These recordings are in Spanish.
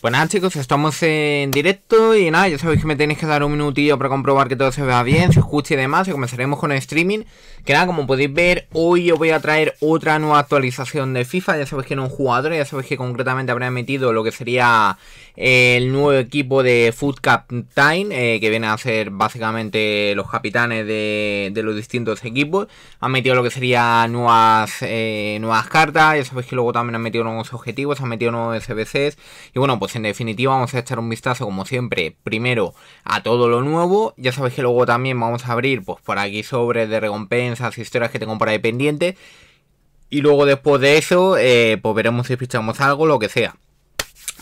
Pues nada chicos, estamos en directo y nada, ya sabéis que me tenéis que dar un minutillo para comprobar que todo se vea bien, se escuche y demás, y comenzaremos con el streaming. Que nada, como podéis ver, hoy os voy a traer otra nueva actualización de FIFA, ya sabéis que no un jugador, ya sabéis que concretamente habrá metido lo que sería eh, el nuevo equipo de Food Captain, Time. Eh, que viene a ser básicamente los capitanes de, los distintos equipos. Han metido lo que sería nuevas, eh, nuevas cartas, ya sabéis que luego también han metido nuevos objetivos, han metido nuevos SBCs, y bueno, pues en definitiva vamos a echar un vistazo como siempre, primero a todo lo nuevo, ya sabéis que luego también vamos a abrir pues por aquí sobre de recompensas, historias que tengo por ahí y luego después de eso, eh, pues veremos si fichamos algo, lo que sea.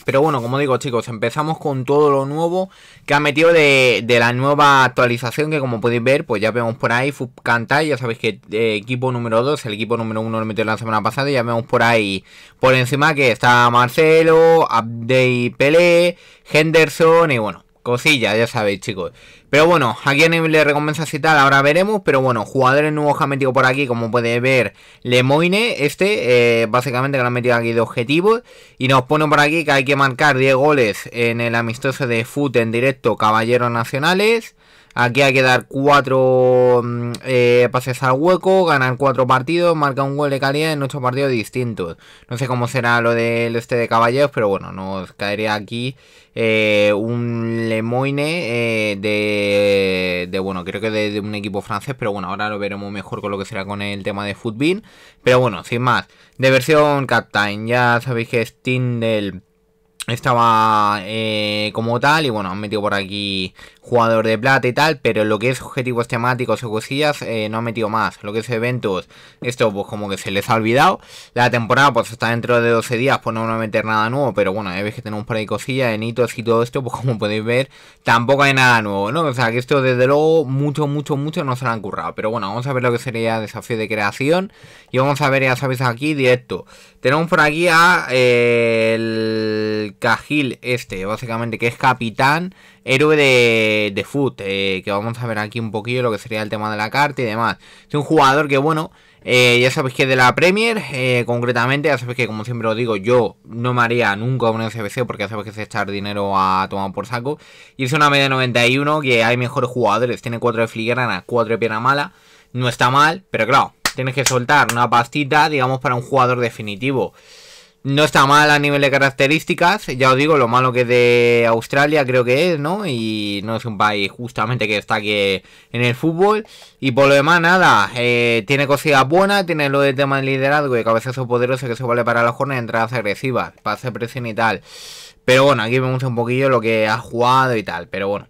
Pero bueno, como digo chicos, empezamos con todo lo nuevo que ha metido de, de la nueva actualización que como podéis ver, pues ya vemos por ahí Fubkantai, ya sabéis que eh, equipo número 2, el equipo número 1 lo metió la semana pasada y ya vemos por ahí por encima que está Marcelo, update Pelé, Henderson y bueno, Cosilla, ya sabéis, chicos. Pero bueno, aquí a nivel de recompensas y tal, ahora veremos. Pero bueno, jugadores nuevos que han metido por aquí, como podéis ver, Lemoine, este, eh, básicamente que lo han metido aquí de objetivos. Y nos pone por aquí que hay que marcar 10 goles en el amistoso de fútbol en directo, Caballeros Nacionales. Aquí hay que dar cuatro mm, eh, pases al hueco, ganar cuatro partidos, marcar un gol de calidad en ocho partidos distintos. No sé cómo será lo del este de caballeros, pero bueno, nos caería aquí eh, un Lemoine eh, de, bueno, creo que de, un equipo francés, pero bueno, ahora lo veremos mejor con lo que será con el tema de Footbin. Pero bueno, sin más, de versión Captain, ya sabéis que stindel estaba como tal y bueno, han metido por aquí jugador de plata y tal, pero lo que es objetivos temáticos o cosillas eh, no ha metido más. Lo que es eventos, esto pues como que se les ha olvidado. La temporada pues está dentro de 12 días, pues no van a meter nada nuevo, pero bueno, ya veis que tenemos por ahí cosillas en hitos y todo esto, pues como podéis ver, tampoco hay nada nuevo, ¿no? O sea que esto desde luego mucho, mucho, mucho no se lo han currado. Pero bueno, vamos a ver lo que sería desafío de creación y vamos a ver, ya sabéis, aquí directo. Tenemos por aquí a eh, el Cajil este, básicamente que es capitán héroe de, de foot, eh, que vamos a ver aquí un poquillo lo que sería el tema de la carta y demás. Es un jugador que, bueno, eh, ya sabéis que es de la Premier, eh, concretamente, ya sabéis que como siempre lo digo, yo no me haría nunca un SBC porque ya sabéis que es echar dinero a tomar por saco. Y es una media 91 que hay mejores jugadores, tiene 4 de filigrana, 4 de pierna mala, no está mal, pero claro, tienes que soltar una pastita, digamos, para un jugador definitivo. No está mal a nivel de características, ya os digo, lo malo que es de Australia creo que es, ¿no? Y no es un país justamente que está destaque en el fútbol. Y por lo demás, nada, eh, tiene cosillas buenas, tiene lo de tema de liderazgo y cabezazo poderoso que se vale para las de entradas agresivas, pase presión y tal. Pero bueno, aquí vemos un poquillo lo que ha jugado y tal, pero bueno.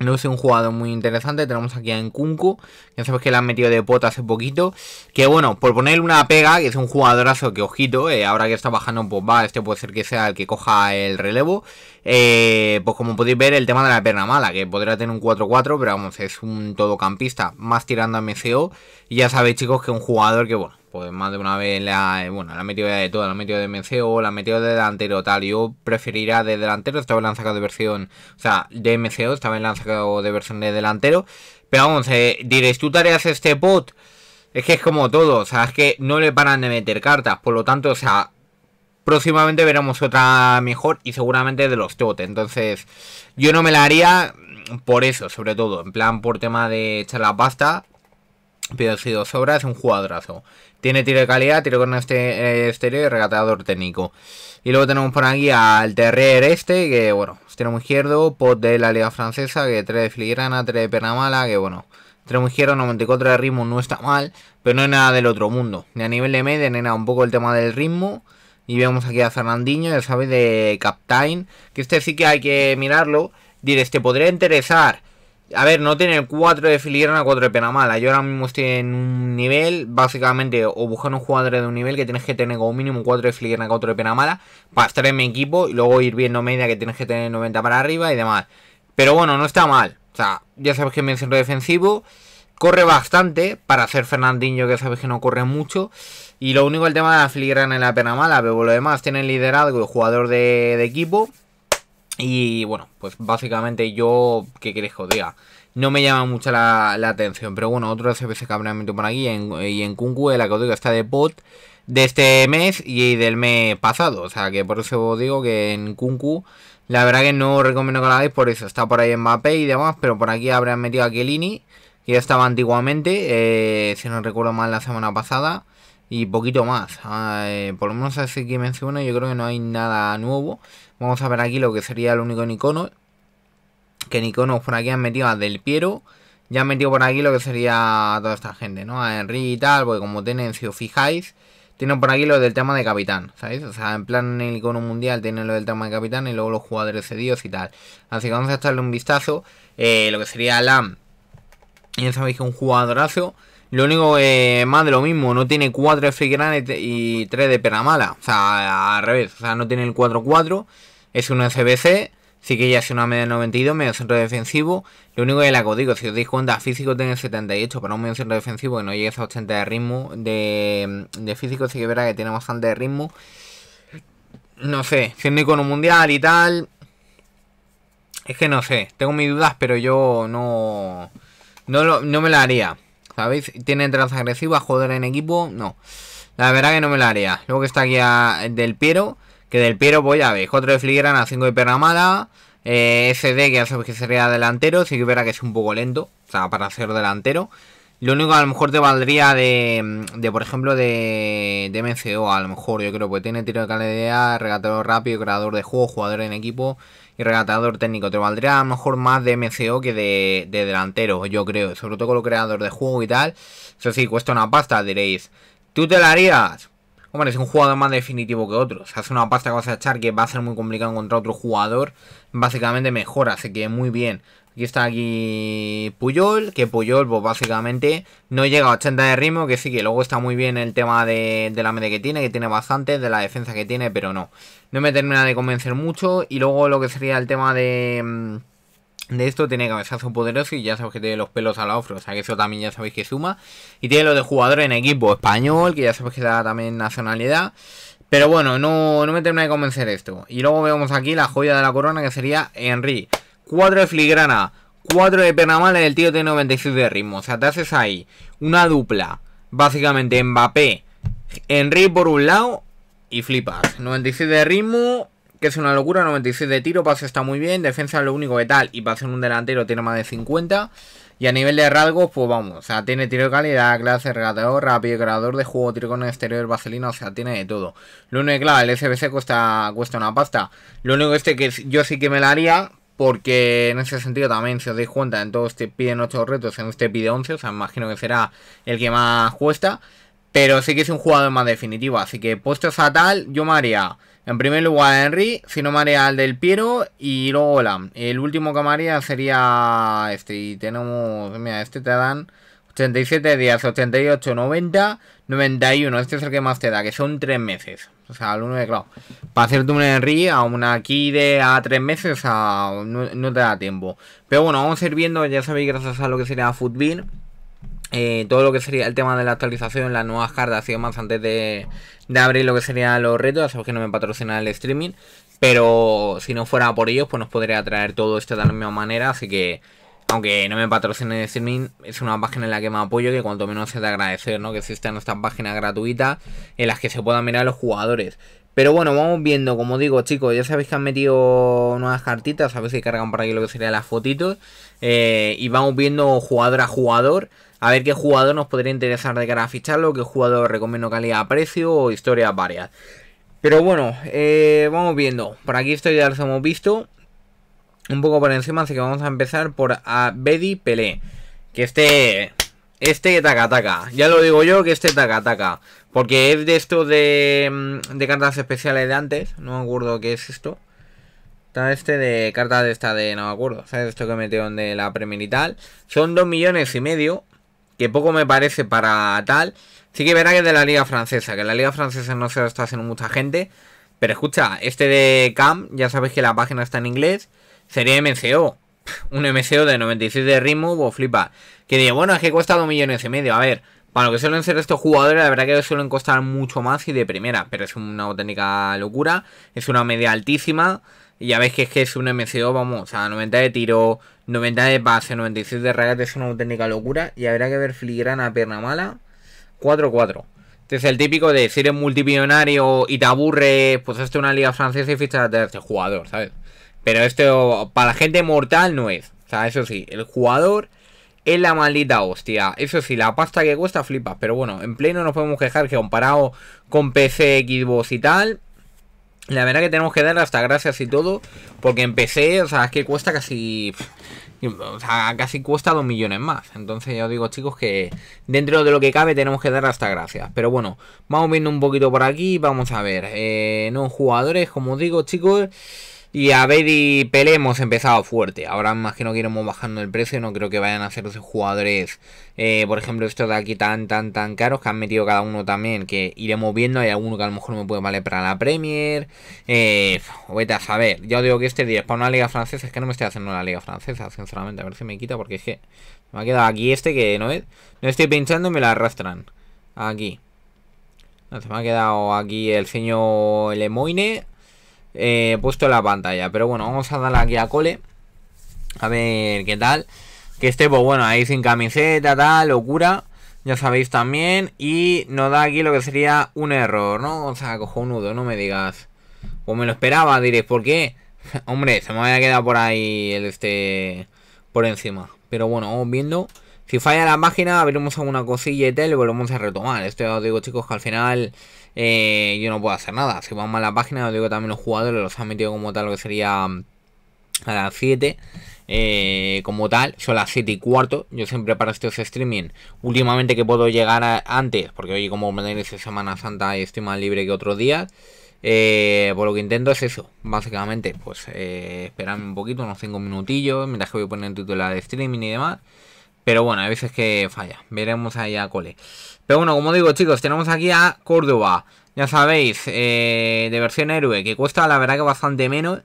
No es un jugador muy interesante. Tenemos aquí a Nkunku. Ya sabes que le han metido de pota hace poquito. Que bueno, por ponerle una pega, que es un jugadorazo que ojito. Eh, ahora que está bajando, pues va, este puede ser que sea el que coja el relevo. Eh, pues como podéis ver, el tema de la perna mala, que podría tener un 4-4, pero vamos, es un todocampista. Más tirando a MCO. Y ya sabéis, chicos, que un jugador que bueno pues más de una vez la, eh, bueno, la han metido de todo, la han metido de MCO, la metió metido de delantero, tal. Yo preferiría de delantero, estaba vez la de versión, o sea, de MCO, esta vez la de versión de delantero. Pero vamos, eh, diréis, tú tareas este bot. Es que es como todo, o sea, es que no le paran de meter cartas, por lo tanto, o sea, próximamente veremos otra mejor y seguramente de los tot. Entonces, yo no me la haría mm, por eso, sobre todo, en plan por tema de echar la pasta. Pero si dos es un jugadorazo. Tiene tiro de calidad, tiro con este eh, exterior y regateador técnico. Y luego tenemos por aquí al Terrier este, que bueno, extremo izquierdo, pot de la liga francesa, que 3 de filigrana, 3 de perna que bueno, extremo izquierdo, 94 de ritmo, no está mal, pero no es nada del otro mundo. Ni a nivel de media, ni nada, un poco el tema del ritmo. Y vemos aquí a Fernandinho, ya sabes, de Captain, que este sí que hay que mirarlo. Diré, ¿te podría interesar? A ver, no tener 4 de filigrana, 4 de pena mala. Yo ahora mismo estoy en un nivel, básicamente, o buscar un jugador de un nivel que tienes que tener como mínimo 4 de filigrana, 4 de pena mala, para estar en mi equipo y luego ir viendo media que tienes que tener 90 para arriba y demás. Pero bueno, no está mal. O sea, ya sabes que es centro defensivo. Corre bastante para hacer Fernandinho, que sabes que no corre mucho. Y lo único el tema de la filigrana y la pena mala, pero lo demás tiene liderazgo y jugador de equipo. Y bueno, pues básicamente yo, ¿qué que os diga? No me llama mucho la, la atención, pero bueno, otro SPC que metido por aquí y en Kunku, la que os digo, está de pot de este mes y del mes pasado. O sea que por eso os digo que en Kunku, la verdad que no os recomiendo que la veáis por eso. Está por ahí en Mbappé y demás, pero por aquí habrán metido a Kelini, que ya estaba antiguamente, eh, si no recuerdo mal, la semana pasada. Y poquito más. Ah, eh, por lo menos así que menciona, yo creo que no hay nada nuevo. Vamos a ver aquí lo que sería el único icono Que Niconos por aquí han metido a Del Piero. Ya han metido por aquí lo que sería toda esta gente, ¿no? A Henry y tal, porque como tienen, si os fijáis, tienen por aquí lo del tema de capitán, ¿sabéis? O sea, en plan en el icono mundial tienen lo del tema de capitán y luego los jugadores de Dios y tal. Así que vamos a echarle un vistazo. Eh, lo que sería Lam. Ya sabéis que un jugadorazo. Lo único eh, más de lo mismo, no tiene 4 de Free y 3 de Mala O sea, al revés, o sea, no tiene el 4-4. Es un SBC, sí que ya es una media 92, medio centro defensivo. Lo único que la digo, si os dais cuenta, físico tiene 78 para un medio centro defensivo que no llega a 80 de ritmo. De, físico sí que verá que tiene bastante de ritmo. No sé, siendo icono mundial y tal. Es que no sé, tengo mis dudas, pero yo no. No, no me la haría. ¿Sabéis? Tiene entrada agresiva? joder en equipo. No. La verdad que no me la haría. Luego que está aquí del Piero que del Piero pues ya ver. 4 de a 5 de perna SD, eh, que ya sabes que sería delantero. Sí que verá que es un poco lento. O sea, para ser delantero. Lo único a lo mejor te valdría de, de por ejemplo, de, de MCO, a lo mejor, yo creo, pues tiene tiro de calidad, regatador rápido, creador de juego, jugador en equipo y regatador técnico. Te valdría a lo mejor más de MCO que de, delantero, yo creo, sobre todo con los creador de juego y tal. Eso sí, cuesta una pasta, diréis. ¿Tú te la harías? Hombre, es un jugador más definitivo que otro. O sea, es una pasta que vas a echar que va a ser muy complicado encontrar otro jugador. Básicamente mejor, así que muy bien. Aquí está aquí Puyol, que Puyol pues básicamente no llega a 80 de ritmo, que sí que luego está muy bien el tema de, de la media que tiene, que tiene bastante, de la defensa que tiene, pero no. No me termina de convencer mucho y luego lo que sería el tema de... Mm, de esto tiene cabezazo poderoso y ya sabes que tiene los pelos a la ofro o sea que eso también ya sabéis que suma. Y tiene lo de jugador en equipo español, que ya sabéis que da también nacionalidad. Pero bueno, no, no me termina de convencer esto. Y luego vemos aquí la joya de la corona que sería Henry. 4 de filigrana, 4 de pernamala y el tío tiene 96 de ritmo. O sea, te haces ahí una dupla, básicamente Mbappé, Henry por un lado y flipas. 96 de ritmo, que es una locura, 96 de tiro, pase está muy bien, defensa es lo único que tal, y pase en un delantero tiene más de 50. Y a nivel de rasgos, pues vamos, o sea, tiene tiro de calidad, clase, regateador, rápido, creador de juego, tiro con exterior, vaselina, o sea, tiene de todo. Lo único que, claro, el SBC cuesta, cuesta una pasta. Lo único este que yo sí que me la haría, porque en ese sentido también, si os dais cuenta, en todos te piden 8 retos, en este pide 11, o sea, imagino que será el que más cuesta, pero sí que es un jugador más definitivo, así que puestos a tal, yo me haría en primer lugar Henry, si no marea al del Piero y luego Olam. El último que marea sería este y tenemos, mira, este te dan 87 días, 88, 90, 91. Este es el que más te da, que son 3 meses. O sea, al 1 de claro. Para hacerte un Henry aún aquí de a 3 meses, no, te da tiempo. Pero bueno, vamos a ir viendo, ya sabéis, gracias a lo que sería Footbin. Eh, todo lo que sería el tema de la actualización, las nuevas cartas y demás antes de de abrir lo que serían los retos. Ya sabes que no me patrocina el streaming. Pero si no fuera por ellos, pues nos podría traer todo esto de la misma manera. Así que, aunque no me patrocine el streaming, es una página en la que me apoyo. Que cuanto menos se de agradecer, ¿no? Que existan estas páginas gratuitas en las que se puedan mirar a los jugadores. Pero bueno, vamos viendo, como digo, chicos, ya sabéis que han metido nuevas cartitas, a ver si cargan por aquí lo que serían las fotitos. Eh, y vamos viendo jugador a jugador a ver qué jugador nos podría interesar de cara a ficharlo, qué jugador recomiendo calidad-precio o historias varias. Pero bueno, eh, vamos viendo. Por aquí esto ya lo hemos visto. Un poco por encima, así que vamos a empezar por a Bedi Pelé. Que este... Este taca taca. Ya lo digo yo que este taca taca. Porque es de esto mm, de, cartas especiales de antes. No me acuerdo qué es esto. Está este de cartas de esta de... No me acuerdo. ¿Sabes esto que metieron de la tal. Son dos millones y medio que poco me parece para tal. Sí que verá que es de la liga francesa, que la liga francesa no se lo está haciendo mucha gente. Pero escucha, este de Cam, ya sabéis que la página está en inglés, sería MCO. Un MCO de 96 de ritmo, o pues flipa. Que digo, bueno, es que cuesta 2 millones y medio. A ver, para lo que suelen ser estos jugadores, la verdad que suelen costar mucho más y de primera. Pero es una auténtica locura, es una media altísima. Y ya veis que es que es un MCO, vamos, a 90 de tiro, 90 de base, 96 de regate, es una auténtica locura. Y habrá que ver filigrana pierna mala. 4-4. es el típico de si eres multimillonario y te aburre, pues esto es una liga francesa y fichas de este jugador, ¿sabes? Pero esto para la gente mortal no es. O sea, eso sí, el jugador es la maldita hostia. Eso sí, la pasta que cuesta flipas. Pero bueno, en pleno no nos podemos quejar que comparado con PC, Xbox y tal, la verdad que tenemos que dar hasta gracias y todo, porque empecé, o sea, es que cuesta casi... O sea, casi cuesta dos millones más. Entonces yo os digo, chicos, que dentro de lo que cabe tenemos que dar hasta gracias. Pero bueno, vamos viendo un poquito por aquí. Vamos a ver. Eh, no jugadores, como digo, chicos. Y a Bedi y Pelé hemos empezado fuerte. Ahora más que no queremos bajando el precio. No creo que vayan a esos jugadores. Eh, por ejemplo, estos de aquí tan, tan, tan caros. Que han metido cada uno también. Que iremos viendo. Hay alguno que a lo mejor me puede valer para la Premier. Eh, vete a saber. Ya os digo que este es para una liga francesa. Es que no me estoy haciendo la liga francesa, sinceramente. A ver si me quita. Porque es que me ha quedado aquí este que no es. No estoy pinchando y me la arrastran. Aquí. No, se me ha quedado aquí el señor Lemoine eh, puesto en la pantalla. Pero bueno, vamos a darle aquí a cole. A ver qué tal. Que esté, pues bueno, ahí sin camiseta, tal, locura. Ya sabéis también. Y nos da aquí lo que sería un error, ¿no? O sea, cojonudo, no me digas. O pues me lo esperaba, diréis, ¿por qué? Hombre, se me había quedado por ahí el este... Por encima. Pero bueno, vamos viendo. Si falla la página, abrimos alguna cosilla y tal y volvemos a retomar. Esto os digo, chicos, que al final eh, yo no puedo hacer nada. Si vamos a la página, os digo también los jugadores, los han metido como tal lo que sería mm, a las 7. Eh, como tal, son las 7 y cuarto. Yo siempre para estos streaming, últimamente que puedo llegar antes, porque hoy como me tenéis Semana Santa y estoy más libre que otros días. Eh, por lo que intento es eso, básicamente, pues eh, esperarme un poquito, unos 5 minutillos, mientras que voy a poner el titular de streaming y demás. Pero bueno, a veces que falla. Veremos ahí a Cole. Pero bueno, como digo, chicos, tenemos aquí a Córdoba. Ya sabéis, eh, de versión héroe, que cuesta la verdad que bastante menos.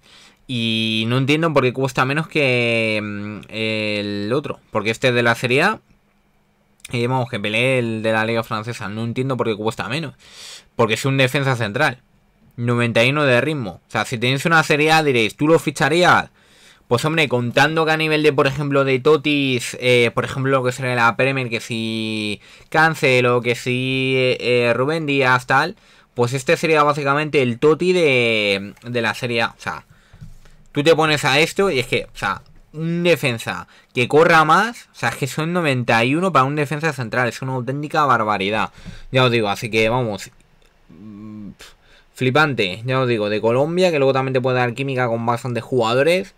Y no entiendo por qué cuesta menos que mm, el otro. Porque este es de la Serie A. Y vamos, que peleé el de la Liga Francesa. No entiendo por qué cuesta menos. Porque es un defensa central. 91 de ritmo. O sea, si tenéis una Serie A diréis, ¿tú lo ficharías? Pues hombre, contando que a nivel de, por ejemplo, de Totis, eh, por ejemplo, que sería la Premier, que si o que si eh, eh, Rubén Díaz, tal, pues este sería básicamente el Toti de, de la serie O sea, tú te pones a esto y es que, o sea, un defensa que corra más, o sea, es que son 91 para un defensa central, es una auténtica barbaridad. Ya os digo, así que vamos. Mm, flipante, ya os digo, de Colombia, que luego también te puede dar química con bastantes jugadores.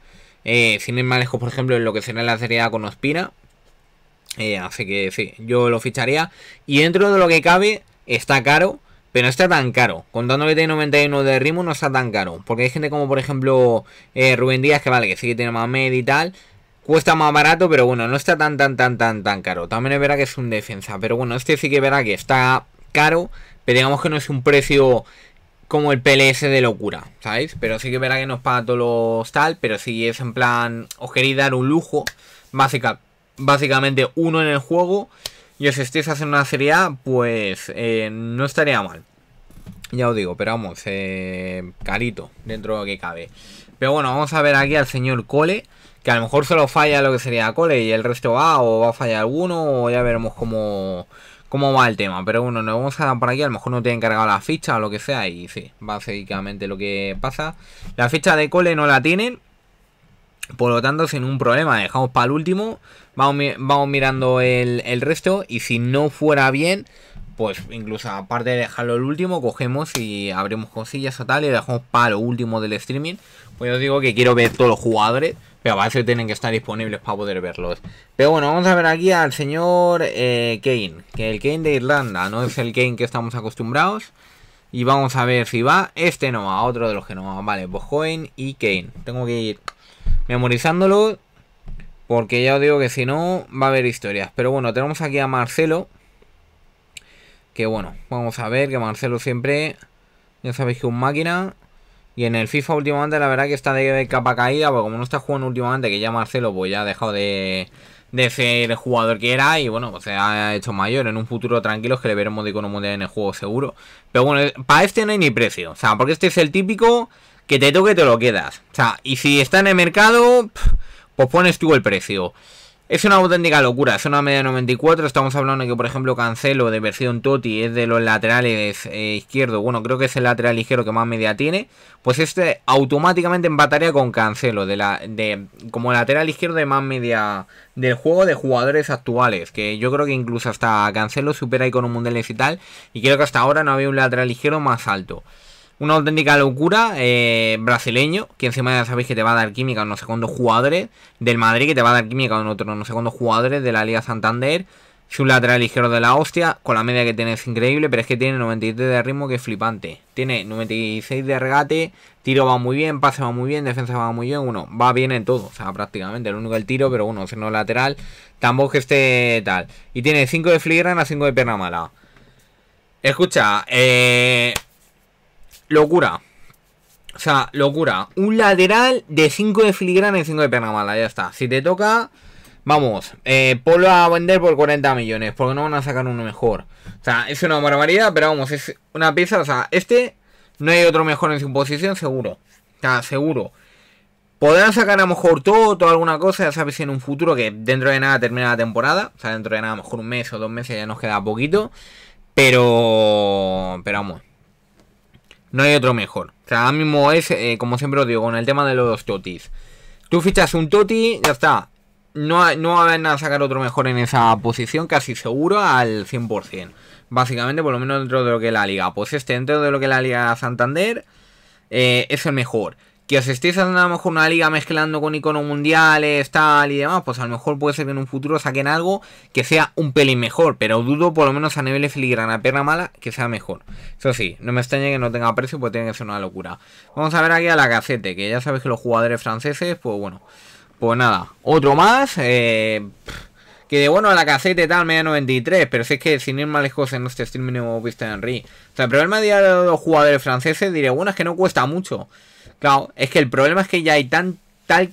Eh, más lejos, por ejemplo, en lo que será la Serie con Ospina. Eh, así que sí, yo lo ficharía. Y dentro de lo que cabe, está caro, pero no está tan caro. Contando que tiene 91 de ritmo, no está tan caro. Porque hay gente como, por ejemplo, eh, Rubén Díaz, que vale, que sí que tiene más med y tal. Cuesta más barato, pero bueno, no está tan, tan, tan, tan, tan caro. También es verdad que es un defensa. Pero bueno, este sí que verá que está caro, pero digamos que no es un precio como el PLS de locura, ¿sabéis? Pero sí que verá que no es para todos los tal, pero si es en plan, os queréis dar un lujo, básica, básicamente uno en el juego, y os estéis haciendo una serie A, pues eh, no estaría mal. Ya os digo, pero vamos, eh, carito, dentro de lo que cabe. Pero bueno, vamos a ver aquí al señor Cole, que a lo mejor solo falla lo que sería Cole y el resto va, ah, o va a fallar alguno, o ya veremos cómo cómo va el tema. Pero bueno, nos vamos a dar por aquí. A lo mejor no tienen cargado la ficha o lo que sea. Y sí, básicamente lo que pasa. La ficha de cole no la tienen. Por lo tanto, sin un problema, dejamos para el último. Vamos, mirando el, resto. Y si no fuera bien, pues incluso aparte de dejarlo el último, cogemos y abrimos cosillas o tal. Y dejamos para lo último del streaming. Pues os digo que quiero ver todos los jugadores que parece tienen que estar disponibles para poder verlos. Pero bueno, vamos a ver aquí al señor eh, Kane, que el Kane de Irlanda no es el Kane que estamos acostumbrados. Y vamos a ver si va. Este no va, otro de los que no va. Vale, Bojoin y Kane. Tengo que ir memorizándolo. Porque ya os digo que si no, va a haber historias. Pero bueno, tenemos aquí a Marcelo. Que bueno, vamos a ver que Marcelo siempre... Ya sabéis que un máquina. Y en el FIFA últimamente la verdad que está de capa caída, porque como no está jugando últimamente, que ya Marcelo pues ya ha dejado de, ser el jugador que era y bueno, pues se ha hecho mayor. En un futuro tranquilo que le veremos de economía en el juego seguro. Pero bueno, eh, para este no hay ni precio. O sea, porque este es el típico que te toque te lo quedas. O sea, y si está en el mercado, pues pones tú el precio. Es una auténtica locura, es una media 94, estamos hablando de que por ejemplo Cancelo de versión Totti es de los laterales eh, izquierdo, izquierdos, bueno creo que es el lateral ligero que más media tiene, pues este automáticamente empataría con Cancelo de la, de, como lateral izquierdo de más media del juego de jugadores actuales, que yo creo que incluso hasta Cancelo supera un mundial y tal, y creo que hasta ahora no había un lateral ligero más alto. Una auténtica locura, eh, brasileño, que encima ya sabéis que te va a dar química a unos segundos jugadores del Madrid, que te va a dar química a otro, unos segundos jugadores de la Liga Santander. Su lateral ligero de la hostia, con la media que tiene es increíble, pero es que tiene 93 de ritmo que es flipante. Tiene 96 de regate, tiro va muy bien, pase va muy bien, defensa va muy bien, uno, va bien en todo, o sea, prácticamente, el único el tiro, pero uno, siendo lateral, tampoco que esté tal. Y tiene 5 de filigrana, 5 de pierna mala. Escucha, eh, locura. O sea, locura. Un lateral de 5 de filigrana y 5 de perna mala, ya está. Si te toca, vamos, eh, ponlo a vender por 40 millones, porque no van a sacar uno mejor. O sea, es una barbaridad, pero vamos, es una pieza, o sea, este no hay otro mejor en su posición, seguro. O sea, seguro. Podrán sacar a lo mejor todo, toda alguna cosa, ya sabes, en un futuro que dentro de nada termina la temporada. O sea, dentro de nada, a lo mejor un mes o dos meses ya nos queda poquito. Pero, pero vamos, no hay otro mejor. O sea, ahora mismo es, eh, como siempre os digo, con el tema de los totis. Tú fichas un toti, ya está. No, no nada a sacar otro mejor en esa posición, casi seguro, al 100%. Básicamente, por lo menos dentro de lo que es la liga. Pues este, dentro de lo que es la liga Santander, eh, es el mejor que os estéis haciendo a lo mejor una liga mezclando con iconos mundiales, tal y demás, pues a lo mejor puede ser que en un futuro saquen algo que sea un pelín mejor, pero dudo por lo menos a nivel de filigrana pierna mala que sea mejor. Eso sí, no me extraña que no tenga precio, pues tiene que ser una locura. Vamos a ver aquí a la cacete, que ya sabéis que los jugadores franceses, pues bueno, pues nada, otro más, eh... Que bueno, la cacete tal, media 93, pero si es que sin ir más lejos en este estilo no visto en Henry. O sea, el problema de los jugadores franceses, diré, bueno, es que no cuesta mucho. Claro, es que el problema es que ya hay tal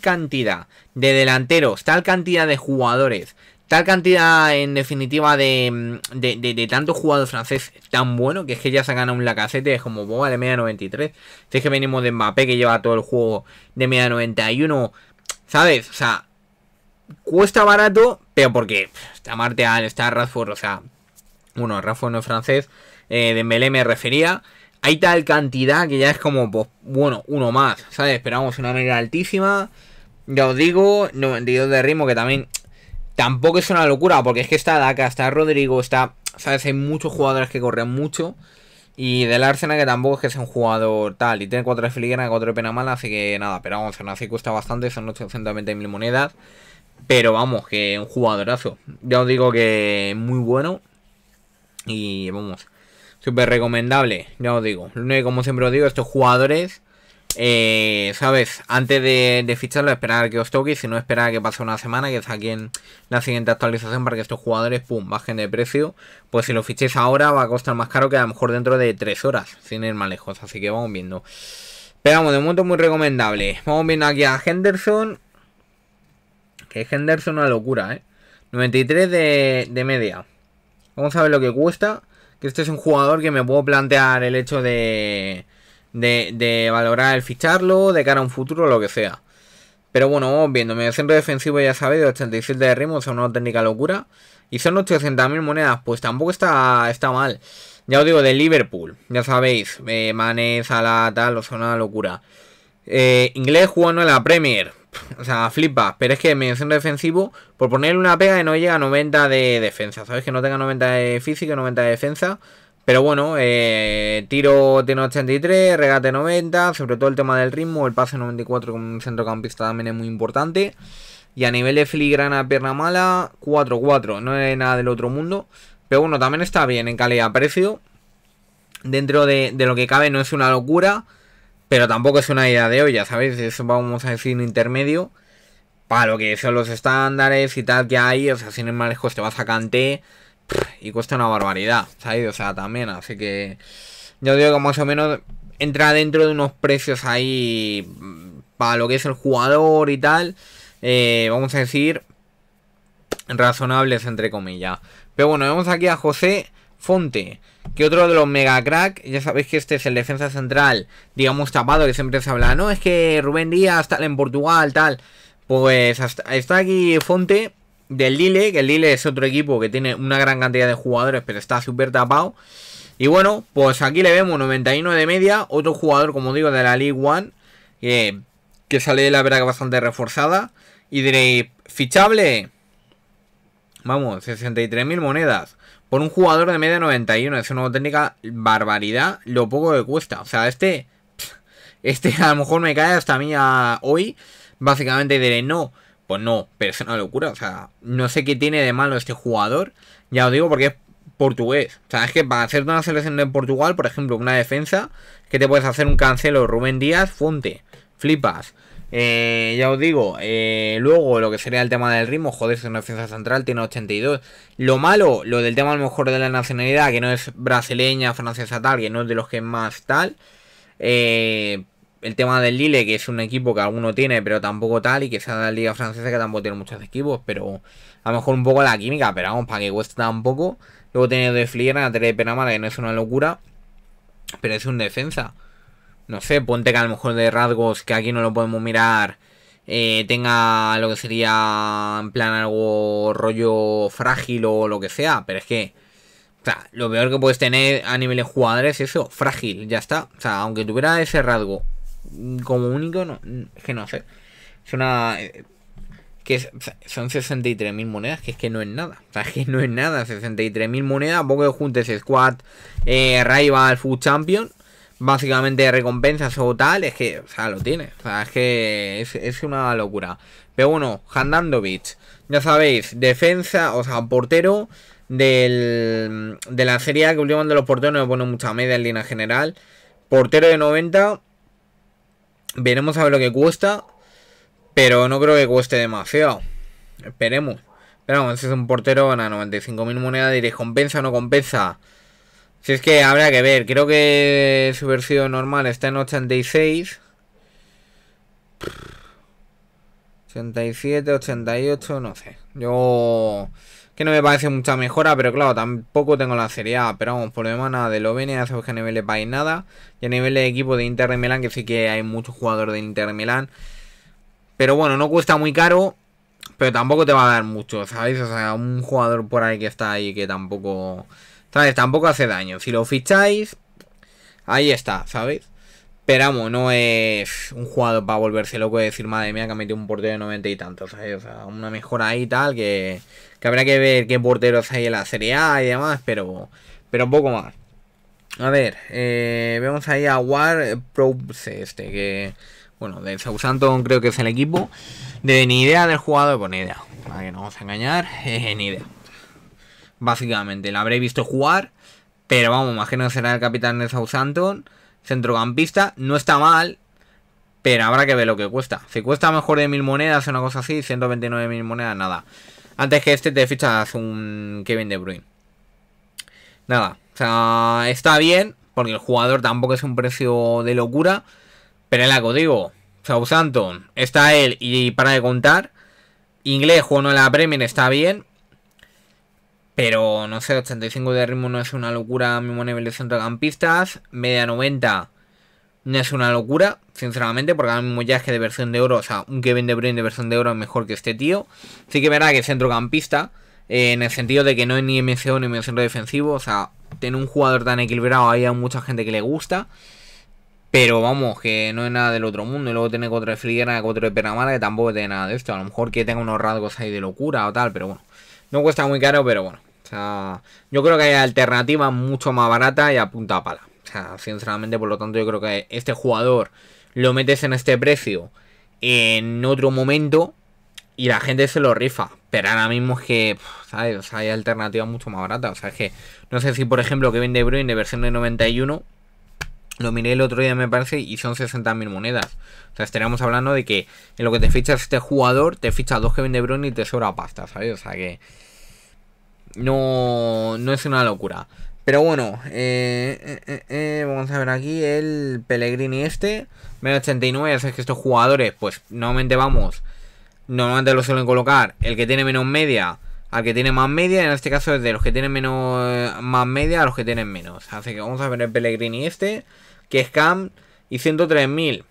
cantidad de delanteros, tal cantidad de jugadores, tal cantidad en definitiva de, mm, de, jugadores franceses francés tan bueno que es que ya se ha ganado un lacacete, es como, boba de media 93. Si es que venimos de Mbappé que lleva todo el juego de media 91, ¿sabes? O sea, cuesta barato, pero porque está Marteal, está Rashford, o sea, uno, Rashford no es francés, eh, de Melé me refería hay tal cantidad que ya es como, pues, bueno, uno más, ¿sabes? Esperamos una manera altísima. Ya os digo, 92 de ritmo, que también tampoco es una locura, porque es que está Daka, está Rodrigo, está, ¿sabes? Hay muchos jugadores que corren mucho. Y del Arsenal, que tampoco es que sea un jugador tal, y tiene 4 de filigrana, 4 de pena mala, así que nada, pero vamos, aún así cuesta bastante, son 820.000 monedas. Pero vamos, que un jugadorazo. Ya os digo que muy bueno. Y vamos, Súper recomendable, ya os digo. como siempre os digo, estos jugadores, eh, ¿sabes? Antes de, ficharlo, esperar a que os toque. si no, esperar a que pase una semana, que saquen la siguiente actualización para que estos jugadores, pum, bajen de precio. Pues si lo fichéis ahora, va a costar más caro que a lo mejor dentro de 3 horas, sin ir más lejos. Así que vamos viendo. Pero vamos, de momento muy recomendable. Vamos viendo aquí a Henderson. Que Henderson una locura, ¿eh? 93 de, de media. Vamos a ver lo que cuesta este es un jugador que me puedo plantear el hecho de, de, valorar el ficharlo de cara a un futuro, lo que sea. Pero bueno, vamos viendo. Medio centro defensivo, ya sabéis, de 87 de ritmo, son una técnica locura. Y son 800.000 monedas, pues tampoco está, está mal. Ya os digo, de Liverpool, ya sabéis, eh, Mané, Salah, tal, son una locura. Eh, inglés jugando en la Premier, o sea, flipa. Pero es que medio centro defensivo, por ponerle una pega, no llega a 90 de defensa. ¿Sabes? Que no tenga 90 de físico, 90 de defensa. Pero bueno, eh, tiro tiene 83, regate 90, sobre todo el tema del ritmo, el pase 94 con un centrocampista también es muy importante. Y a nivel de filigrana pierna mala, 4-4, no es nada del otro mundo. Pero bueno, también está bien en calidad-precio. Dentro de lo que cabe no es una locura pero tampoco es una idea de olla, ¿sabéis? Eso vamos a decir un intermedio para lo que son los estándares y tal que hay, o sea, sin el más te vas a cante y cuesta una barbaridad, ¿sabéis? O sea, también, así que yo digo que más o menos entra dentro de unos precios ahí mm, para lo que es el jugador y tal, eh, vamos a decir, razonables entre comillas. Pero bueno, vemos aquí a José Fonte, que otro de los mega crack, ya sabéis que este es el defensa central, digamos tapado, que siempre se habla, no, es que Rubén Díaz tal en Portugal, tal. Pues está aquí Fonte del Lille, que el Lille es otro equipo que tiene una gran cantidad de jugadores, pero está súper tapado. Y bueno, pues aquí le vemos 91 de media, otro jugador, como digo, de la League One, que, sale de la verdad bastante reforzada. Y diréis, fichable. Vamos, 63.000 monedas por un jugador de media 91. Es una auténtica barbaridad lo poco que cuesta. O sea, este, este a lo mejor me cae hasta a mí hoy. Básicamente diré, no, pues no, pero es una locura. O sea, no sé qué tiene de malo este jugador. Ya lo digo porque es portugués. O sea, es que para hacerte una selección de Portugal, por ejemplo, una defensa, que te puedes hacer un cancelo Rubén Díaz, Fonte. Flipas. Eh, ya os digo, eh, luego lo que sería el tema del ritmo, joder, es una defensa central, tiene 82. Lo malo, lo del tema a lo mejor de la nacionalidad, que no es brasileña, francesa, tal, que no es de los que más tal. Eh, el tema del Lille, que es un equipo que alguno tiene, pero tampoco tal, y que sea de la liga francesa, que tampoco tiene muchos equipos, pero a lo mejor un poco la química, pero vamos, para que cueste tampoco. Luego tiene de Flier, la 3 de Penamara, que no es una locura, pero es un defensa no sé, ponte que a lo mejor de rasgos que aquí no lo podemos mirar, eh, tenga lo que sería en plan algo rollo frágil o lo que sea, pero es que, o sea, lo peor que puedes tener a nivel de jugadores es eso, frágil, ya está. O sea, aunque tuviera ese rasgo como único, no, es que no sé. Eh, es una... que son 63.000 monedas, que es que no es nada. O sea, es que no es nada. 63.000 monedas, poco que juntes Squad, eh, Rival, Food Champion básicamente recompensas o tal, es que, o sea, lo tiene. O sea, es que es, una locura. Pero bueno, Handanovic, ya sabéis, defensa, o sea, portero del, de la serie que últimamente los porteros no me ponen mucha media en línea general. Portero de 90, veremos a ver lo que cuesta, pero no creo que cueste demasiado. Esperemos. Pero es un portero, a 95.000 monedas Y recompensa o no compensa. Si es que habrá que ver, creo que su versión normal está en 86. 87, 88, no sé. Yo... Que no me parece mucha mejora, pero claro, tampoco tengo la serie Pero vamos, por lo demás, nada de Lovenia, ya sabes que a nivel de país nada. Y a nivel de equipo de Inter de Milán, que sí que hay muchos jugadores de Inter de Milán. Pero bueno, no cuesta muy caro, pero tampoco te va a dar mucho, ¿sabéis? O sea, un jugador por ahí que está ahí que tampoco... Tampoco hace daño. Si lo ficháis, ahí está, ¿sabéis? Pero amo, no es un jugador para volverse loco y decir, madre mía, que ha metido un portero de 90 y tantos. O sea, una mejora ahí y tal, que, habrá que ver qué porteros hay en la Serie A y demás, pero, pero poco más. A ver, eh, vemos ahí a War Pro este, que, bueno, de Southampton creo que es el equipo. De ni idea del jugador, pues ni idea, para que no vamos a engañar, eh, ni idea básicamente. La habréis visto jugar, pero vamos, imagino que será el capitán de Southampton, centrocampista, no está mal, pero habrá que ver lo que cuesta. Si cuesta mejor de mil monedas, una cosa así, 129 mil monedas, nada. Antes que este te fichas un Kevin De Bruyne. Nada, o sea, está bien, porque el jugador tampoco es un precio de locura, pero es la que digo, Southampton, está él y para de contar. Inglés jugando en la Premier está bien, pero no sé, 85 de ritmo no es una locura, mismo nivel de centrocampistas. Media 90 no es una locura, sinceramente, porque ahora mismo ya es que de versión de oro, o sea, un Kevin De Bruyne de versión de oro es mejor que este tío. Sí que verá que es centrocampista, eh, en el sentido de que no es ni MCO ni medio centro defensivo, o sea, tener un jugador tan equilibrado, hay mucha gente que le gusta. Pero vamos, que no es nada del otro mundo. Y luego tiene cuatro de Figuera, cuatro de Pernamala, que tampoco tiene nada de esto. A lo mejor que tenga unos rasgos ahí de locura o tal, pero bueno. No cuesta muy caro, pero bueno. O sea, yo creo que hay alternativas mucho más baratas y a punta a pala. O sea, sinceramente, por lo tanto, yo creo que este jugador lo metes en este precio en otro momento y la gente se lo rifa. Pero ahora mismo es que, ¿sabes? O sea, hay alternativas mucho más baratas. O sea, es que no sé si, por ejemplo, que vende Bruin de versión de 91. Lo miré el otro día, me parece, y son 60.000 monedas. O sea, estaríamos hablando de que en lo que te fichas este jugador, te fichas dos que vende Bruyne y te sobra pasta, ¿sabes? O sea, que no, no es una locura. Pero bueno, eh, eh, eh, vamos a ver aquí el Pellegrini este. Menos 89, ya que estos jugadores, pues normalmente vamos. Normalmente lo suelen colocar el que tiene menos media al que tiene más media. En este caso es de los que tienen menos más media a los que tienen menos. Así que vamos a ver el Pellegrini este, que es Cam y 103.000.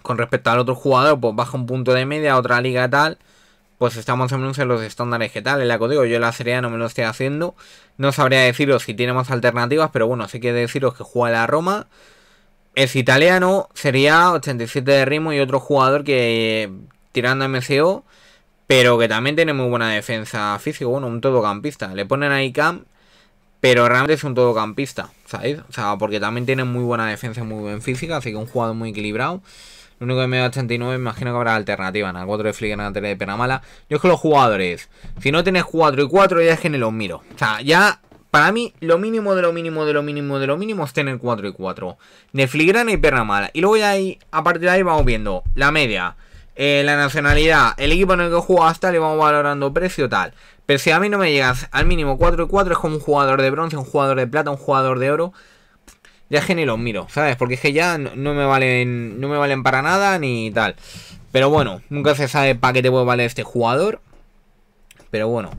Con respecto al otro jugador, pues baja un punto de media, otra liga tal pues estamos en los estándares que tal, el acodigo yo la serie no me lo estoy haciendo, no sabría deciros si tiene más alternativas, pero bueno, sí que deciros que juega la Roma, es italiano, sería 87 de ritmo y otro jugador que tirando MCO, pero que también tiene muy buena defensa física, bueno, un todocampista, le ponen ahí camp. pero realmente es un todocampista, ¿sabéis? O sea, porque también tiene muy buena defensa muy buena física, así que un jugador muy equilibrado. Lo único que me da 89, imagino que habrá alternativa. En 4 de Fligrana, en 3 de Mala. Yo es que los jugadores, si no tienes 4 y 4, ya es que ni los miro. O sea, ya para mí, lo mínimo de lo mínimo de lo mínimo de lo mínimo es tener 4 y 4. De y perna mala. Y luego ya ahí, a partir de ahí vamos viendo la media, eh, la nacionalidad, el equipo en el que juegas tal y vamos valorando precio tal. Pero si a mí no me llegas al mínimo 4 y 4 es como un jugador de bronce, un jugador de plata, un jugador de oro ya es los miro, ¿sabes? Porque es que ya no, me valen, no me valen para nada ni tal. Pero bueno, nunca se sabe para qué te puede valer este jugador. Pero bueno,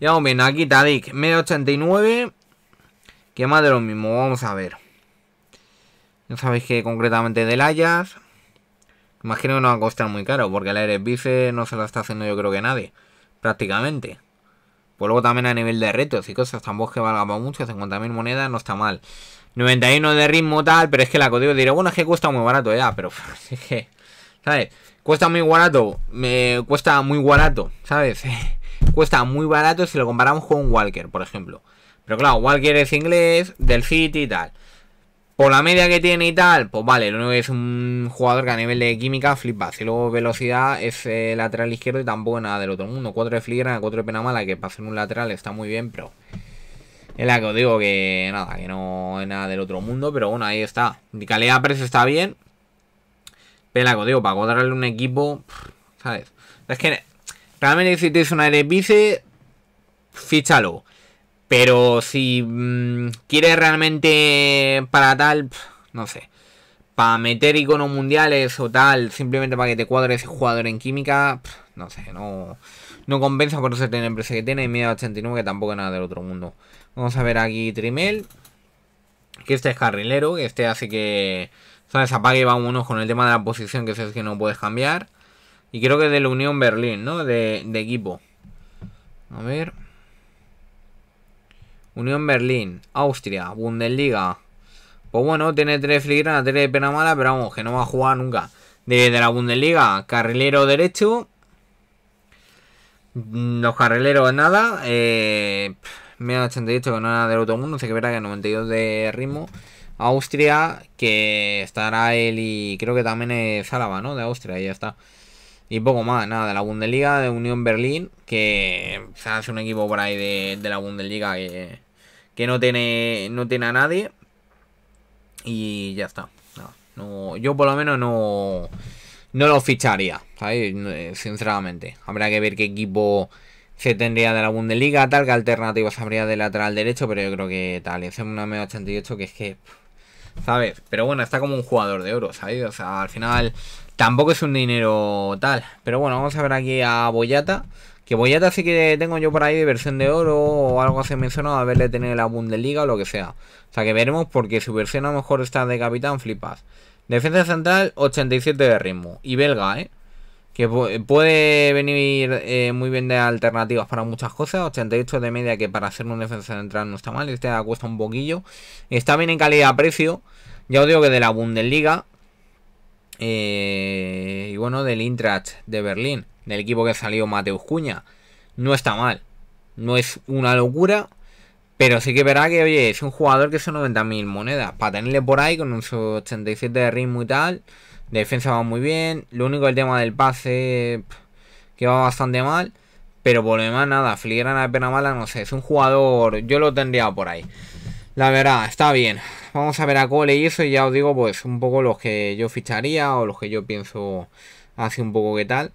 ya vamos bien, aquí Tadic, medio 89. Que más de lo mismo, vamos a ver. No sabéis que concretamente del Ayas. Imagino que no va a costar muy caro, porque el aire Bife no se lo está haciendo yo creo que nadie. Prácticamente. Pues luego también a nivel de retos y cosas, tampoco que valga para mucho, 50.000 monedas no está mal. 91 de ritmo tal, pero es que la código diré, bueno, es que cuesta muy barato ya, pero ¿sabes? Cuesta muy barato, me cuesta muy barato, ¿sabes? cuesta muy barato si lo comparamos con Walker, por ejemplo. Pero claro, Walker es inglés, del City y tal. Por la media que tiene y tal, pues vale, lo es un jugador que a nivel de química flipa. Si luego velocidad es lateral izquierdo y tampoco nada del otro mundo. 4 de filigrana, 4 de pena mala, que para hacer un lateral está muy bien, pero es la que os digo que nada, que no es nada del otro mundo, pero bueno, ahí está. de calidad precio está bien. Pero la que os digo, para cuadrarle un equipo, ¿sabes? Es que realmente si tienes una vice, fíchalo. Pero si mm, quieres realmente para tal, no sé. Para meter iconos mundiales o tal, simplemente para que te cuadres ese jugador en química, no sé, no, no compensa por eso tener el que tiene y media 89 que tampoco es nada del otro mundo. Vamos a ver aquí Trimel. Que este es carrilero, que este así que... ¿Sabes? Apague vámonos con el tema de la posición, que es que no puedes cambiar. Y creo que de la Unión Berlín, ¿no? De, equipo. A ver. Unión Berlín, Austria, Bundesliga. Pues bueno, tiene tres filigranas, tres de pena mala, pero vamos, que no va a jugar nunca. De, de la Bundesliga, carrilero derecho. Mm, los carrileros nada. Eh, no era del otro mundo verá, que que 92 de ritmo. Austria, que estará él y creo que también es Álava, ¿no? De Austria, y ya está. Y poco más, nada, de la Bundesliga, de Unión Berlín, que se hace un equipo por ahí de, la Bundesliga que, no, tiene, no tiene a nadie. Y ya está. yo por lo menos no, no lo ficharía, ¿sabes? Eh, sinceramente. Habrá que ver qué equipo se tendría de la Bundesliga, tal, que alternativas habría de lateral derecho, pero yo creo que tal, es una 88 que es que... ¿Sabes? Pero bueno, está como un jugador de oro, ¿sabes? O sea, al final tampoco es un dinero tal. Pero bueno, vamos a ver aquí a Boyata. Que Boyata sí que tengo yo por ahí de versión de oro o algo así mencionado, haberle tenido la Bundesliga o lo que sea. O sea que veremos porque su versión a lo mejor está de capitán, flipas. Defensa central, 87 de ritmo. Y belga, ¿eh? que puede venir eh, muy bien de alternativas para muchas cosas. 88 de media, que para hacer un defensa central no está mal. Este cuesta un poquillo. Está bien en calidad-precio. Ya os digo que de la Bundesliga. Eh, y bueno, del Intracht de Berlín. Del equipo que salió Mateus Cuña. No está mal. No es una locura. Pero sí que verá que, oye, es un jugador que son 90.000 monedas. Para tenerle por ahí con un 87 de ritmo y tal defensa va muy bien. Lo único el tema del pase que va bastante mal. Pero por lo demás nada, filigrana de pena mala, no sé. Es un jugador, yo lo tendría por ahí. La verdad, está bien. Vamos a ver a Cole y eso y ya os digo pues un poco los que yo ficharía o los que yo pienso hace un poco que tal.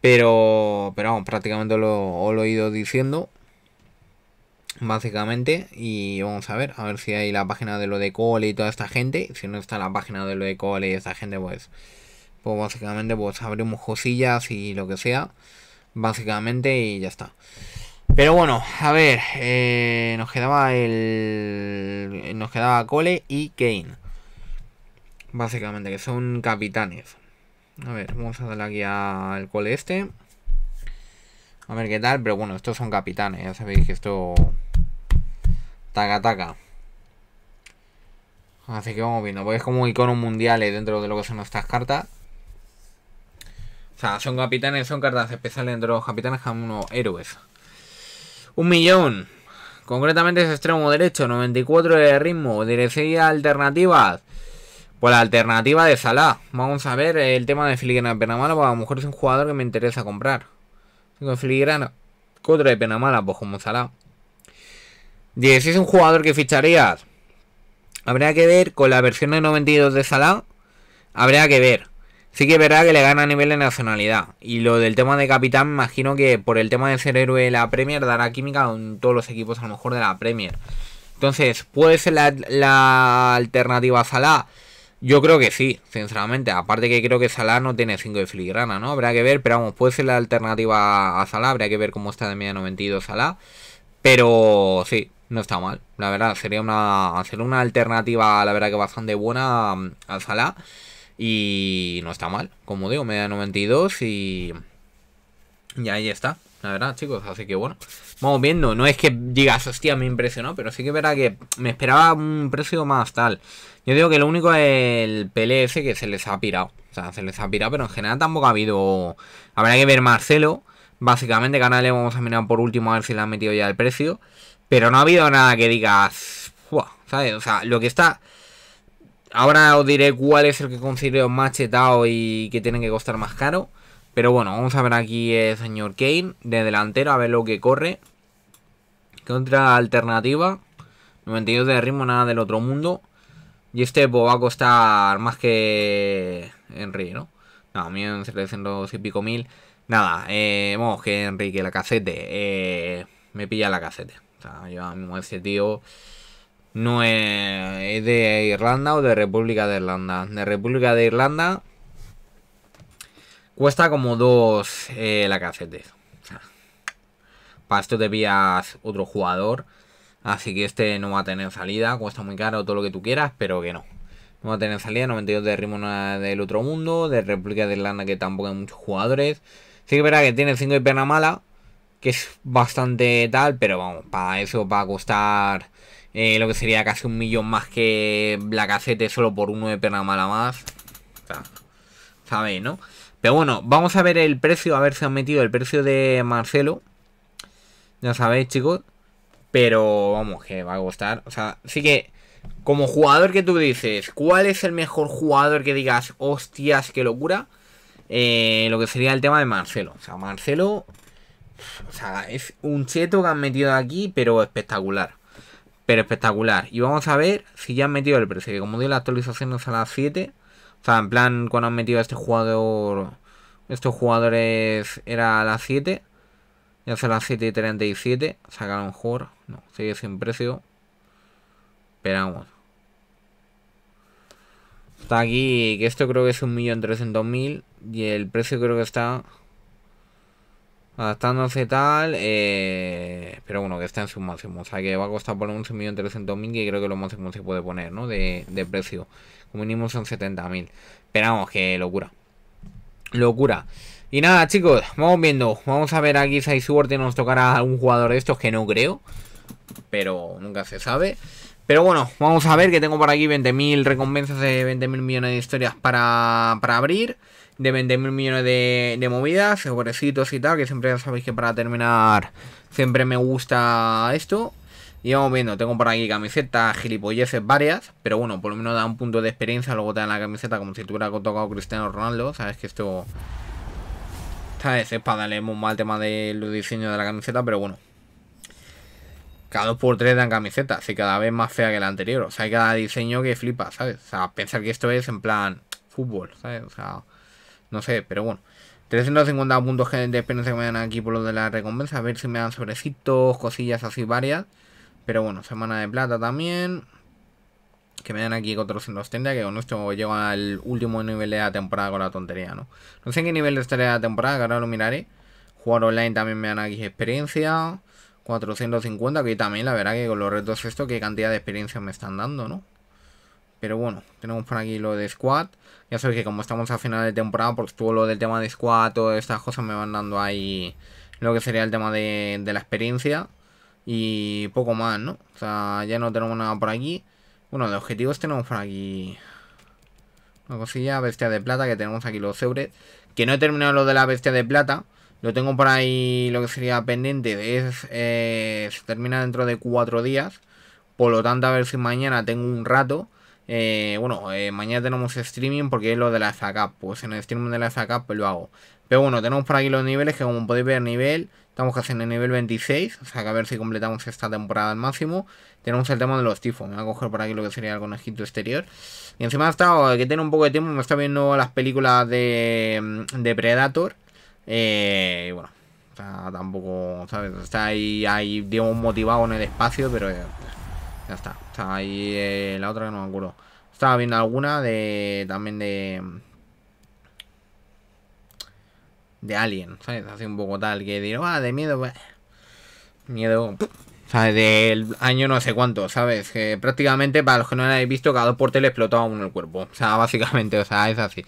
Pero, pero vamos, prácticamente lo, lo he ido diciendo básicamente. Y vamos a ver, a ver si hay la página de lo de Cole y toda esta gente. Si no está la página de lo de Cole y esta gente, pues, pues básicamente pues abrimos cosillas y lo que sea. Básicamente y ya está. Pero bueno, a ver, eh, nos quedaba el... Nos quedaba Cole y Kane. Básicamente, que son capitanes. A ver, vamos a darle aquí al Cole este. A ver qué tal, pero bueno, estos son capitanes, ya sabéis que esto Taca, taca. Así que vamos viendo. Pues es como iconos mundiales eh, dentro de lo que son estas cartas. O sea, son capitanes, son cartas especiales dentro de los capitanes, como unos héroes. Un millón. Concretamente es extremo derecho, 94 de ritmo, dirección alternativas. Pues la alternativa de Salah. Vamos a ver el tema de Filigrana de Penamala, porque a lo mejor es un jugador que me interesa comprar. tengo Filigrana 4 de Penamala, pues como Salah. Si ¿Es un jugador que ficharías? Habría que ver con la versión de 92 de Salah. Habría que ver. Sí que es verdad que le gana a nivel de nacionalidad. Y lo del tema de capitán, imagino que por el tema de ser héroe de la Premier dará química a todos los equipos a lo mejor de la Premier. Entonces, ¿puede ser la, la alternativa a Salah? Yo creo que sí, sinceramente. Aparte que creo que Salah no tiene 5 de filigrana, ¿no? Habrá que ver, pero vamos, puede ser la alternativa a Salah. Habrá que ver cómo está de media 92 Salah. Pero sí, no está mal. La verdad, sería una, sería una alternativa, la verdad que bastante buena mm, al sala Y no está mal, como digo, media 92 y... Y ahí está, la verdad, chicos. Así que bueno, vamos viendo. No es que digas, hostia, me impresionó, pero sí que verdad que me esperaba un precio más tal. Yo digo que lo único es el PLS que se les ha pirado. O sea, se les ha pirado, pero en general tampoco ha habido... Habrá que ver Marcelo. Básicamente, canales vamos a mirar por último a ver si le han metido ya el precio. Pero no ha habido nada que digas. ¿Sabes? O sea, lo que está. Ahora os diré cuál es el que considero más chetado y que tiene que costar más caro. Pero bueno, vamos a ver aquí el señor Kane de delantero, a ver lo que corre. ¿Qué otra alternativa? 92 de ritmo, nada del otro mundo. Y este pues, va a costar más que Enrique ¿no? No, 1.700 y pico mil. Nada, eh, vamos, que Enrique, la casete. Eh, me pilla la casete. O sea, mismo ese tío no es, de Irlanda o de República de Irlanda. De República de Irlanda cuesta como dos eh, la cacete para esto te pillas otro jugador. Así que este no va a tener salida. Cuesta muy caro todo lo que tú quieras, pero que no. No va a tener salida. 92 de ritmo del otro mundo. De República de Irlanda que tampoco hay muchos jugadores. Sí que verá que tiene 5 y pena mala que es bastante tal, pero vamos, para eso va a costar eh, lo que sería casi un millón más que la casete solo por uno de perna mala más. ¿Sabéis, no? Pero bueno, vamos a ver el precio, a ver si han metido el precio de Marcelo. Ya sabéis, chicos. Pero vamos, que va a costar. O sea, sí que como jugador que tú dices, ¿cuál es el mejor jugador que digas, hostias, qué locura? Eh, lo que sería el tema de Marcelo. O sea, Marcelo o sea, es un cheto que han metido aquí, pero espectacular. Pero espectacular. Y vamos a ver si ya han metido el precio. Que como digo, la actualización es a las 7. O sea, en plan, cuando han metido a este jugador. Estos jugadores era a las 7. Ya son las 7 y 37. O sea, que a lo mejor. No, sigue sin precio. Esperamos. Está aquí, que esto creo que es 1.300.000. Y el precio creo que está adaptándose tal, eh, pero bueno, que está en su máximo, o sea que va a costar por un millón mil que creo que lo máximo se puede poner, ¿no? De, precio, como mínimo son 70.000, pero que locura, locura. Y nada, chicos, vamos viendo, vamos a ver aquí si hay suerte nos tocará algún jugador de estos que no creo, pero nunca se sabe. Pero bueno, vamos a ver que tengo por aquí 20.000 recompensas de 20.000 millones de historias para, para abrir de 20.000 mil millones de, de movidas, sobrecitos y tal, que siempre ya sabéis que para terminar siempre me gusta esto. Y vamos viendo, tengo por aquí camisetas, gilipolleces varias, pero bueno, por lo menos da un punto de experiencia, luego te dan la camiseta como si tuviera tocado Cristiano Ronaldo, sabes que esto... ¿Sabes? Es para darle muy mal tema del diseño de la camiseta, pero bueno. Cada dos por tres dan camisetas, y cada vez más fea que la anterior, o sea, hay cada diseño que flipa, ¿sabes? O sea, pensar que esto es en plan fútbol, ¿sabes? O sea, no sé, pero bueno. 350 puntos de experiencia que me dan aquí por lo de la recompensa. A ver si me dan sobrecitos, cosillas así varias. Pero bueno, semana de plata también. Que me dan aquí 430, que con esto llego al último nivel de la temporada con la tontería, ¿no? No sé en qué nivel estaré la temporada, que ahora lo miraré. Jugar online también me dan aquí experiencia. 450, que también la verdad que con los retos esto, qué cantidad de experiencia me están dando, ¿no? Pero bueno, tenemos por aquí lo de squad. Ya sabéis que como estamos a final de temporada, porque todo lo del tema de squad, todas estas cosas me van dando ahí lo que sería el tema de, la experiencia y poco más, ¿no? O sea, ya no tenemos nada por aquí. Bueno, de objetivos tenemos por aquí una cosilla, bestia de plata, que tenemos aquí los sobres. Que no he terminado lo de la bestia de plata. Lo tengo por ahí, lo que sería pendiente, es eh, se termina dentro de cuatro días. Por lo tanto, a ver si mañana tengo un rato eh, bueno, eh, mañana tenemos streaming porque es lo de la FACAP. Pues en el streaming de la FACAP pues lo hago. Pero bueno, tenemos por aquí los niveles que como podéis ver nivel, estamos casi en el nivel 26. O sea que a ver si completamos esta temporada al máximo. Tenemos el tema de los tifos. Me voy a coger por aquí lo que sería el conejito exterior. Y encima ha estado, eh, que tiene un poco de tiempo, me está viendo las películas de, mm, Predator. y bueno, tampoco, ¿sabes? Está ahí, ahí, digamos, motivado en el espacio, pero... Ya está. Está ahí eh, la otra que no me acuerdo. Estaba viendo alguna de. También de. De Alien, ¿sabes? Así un poco tal que digo ah, de miedo, pues... Miedo. ¿Sabes? Del año no sé cuánto, ¿sabes? Que prácticamente, para los que no lo hayáis visto, cada dos porteles le explotaba uno el cuerpo. O sea, básicamente, o sea, es así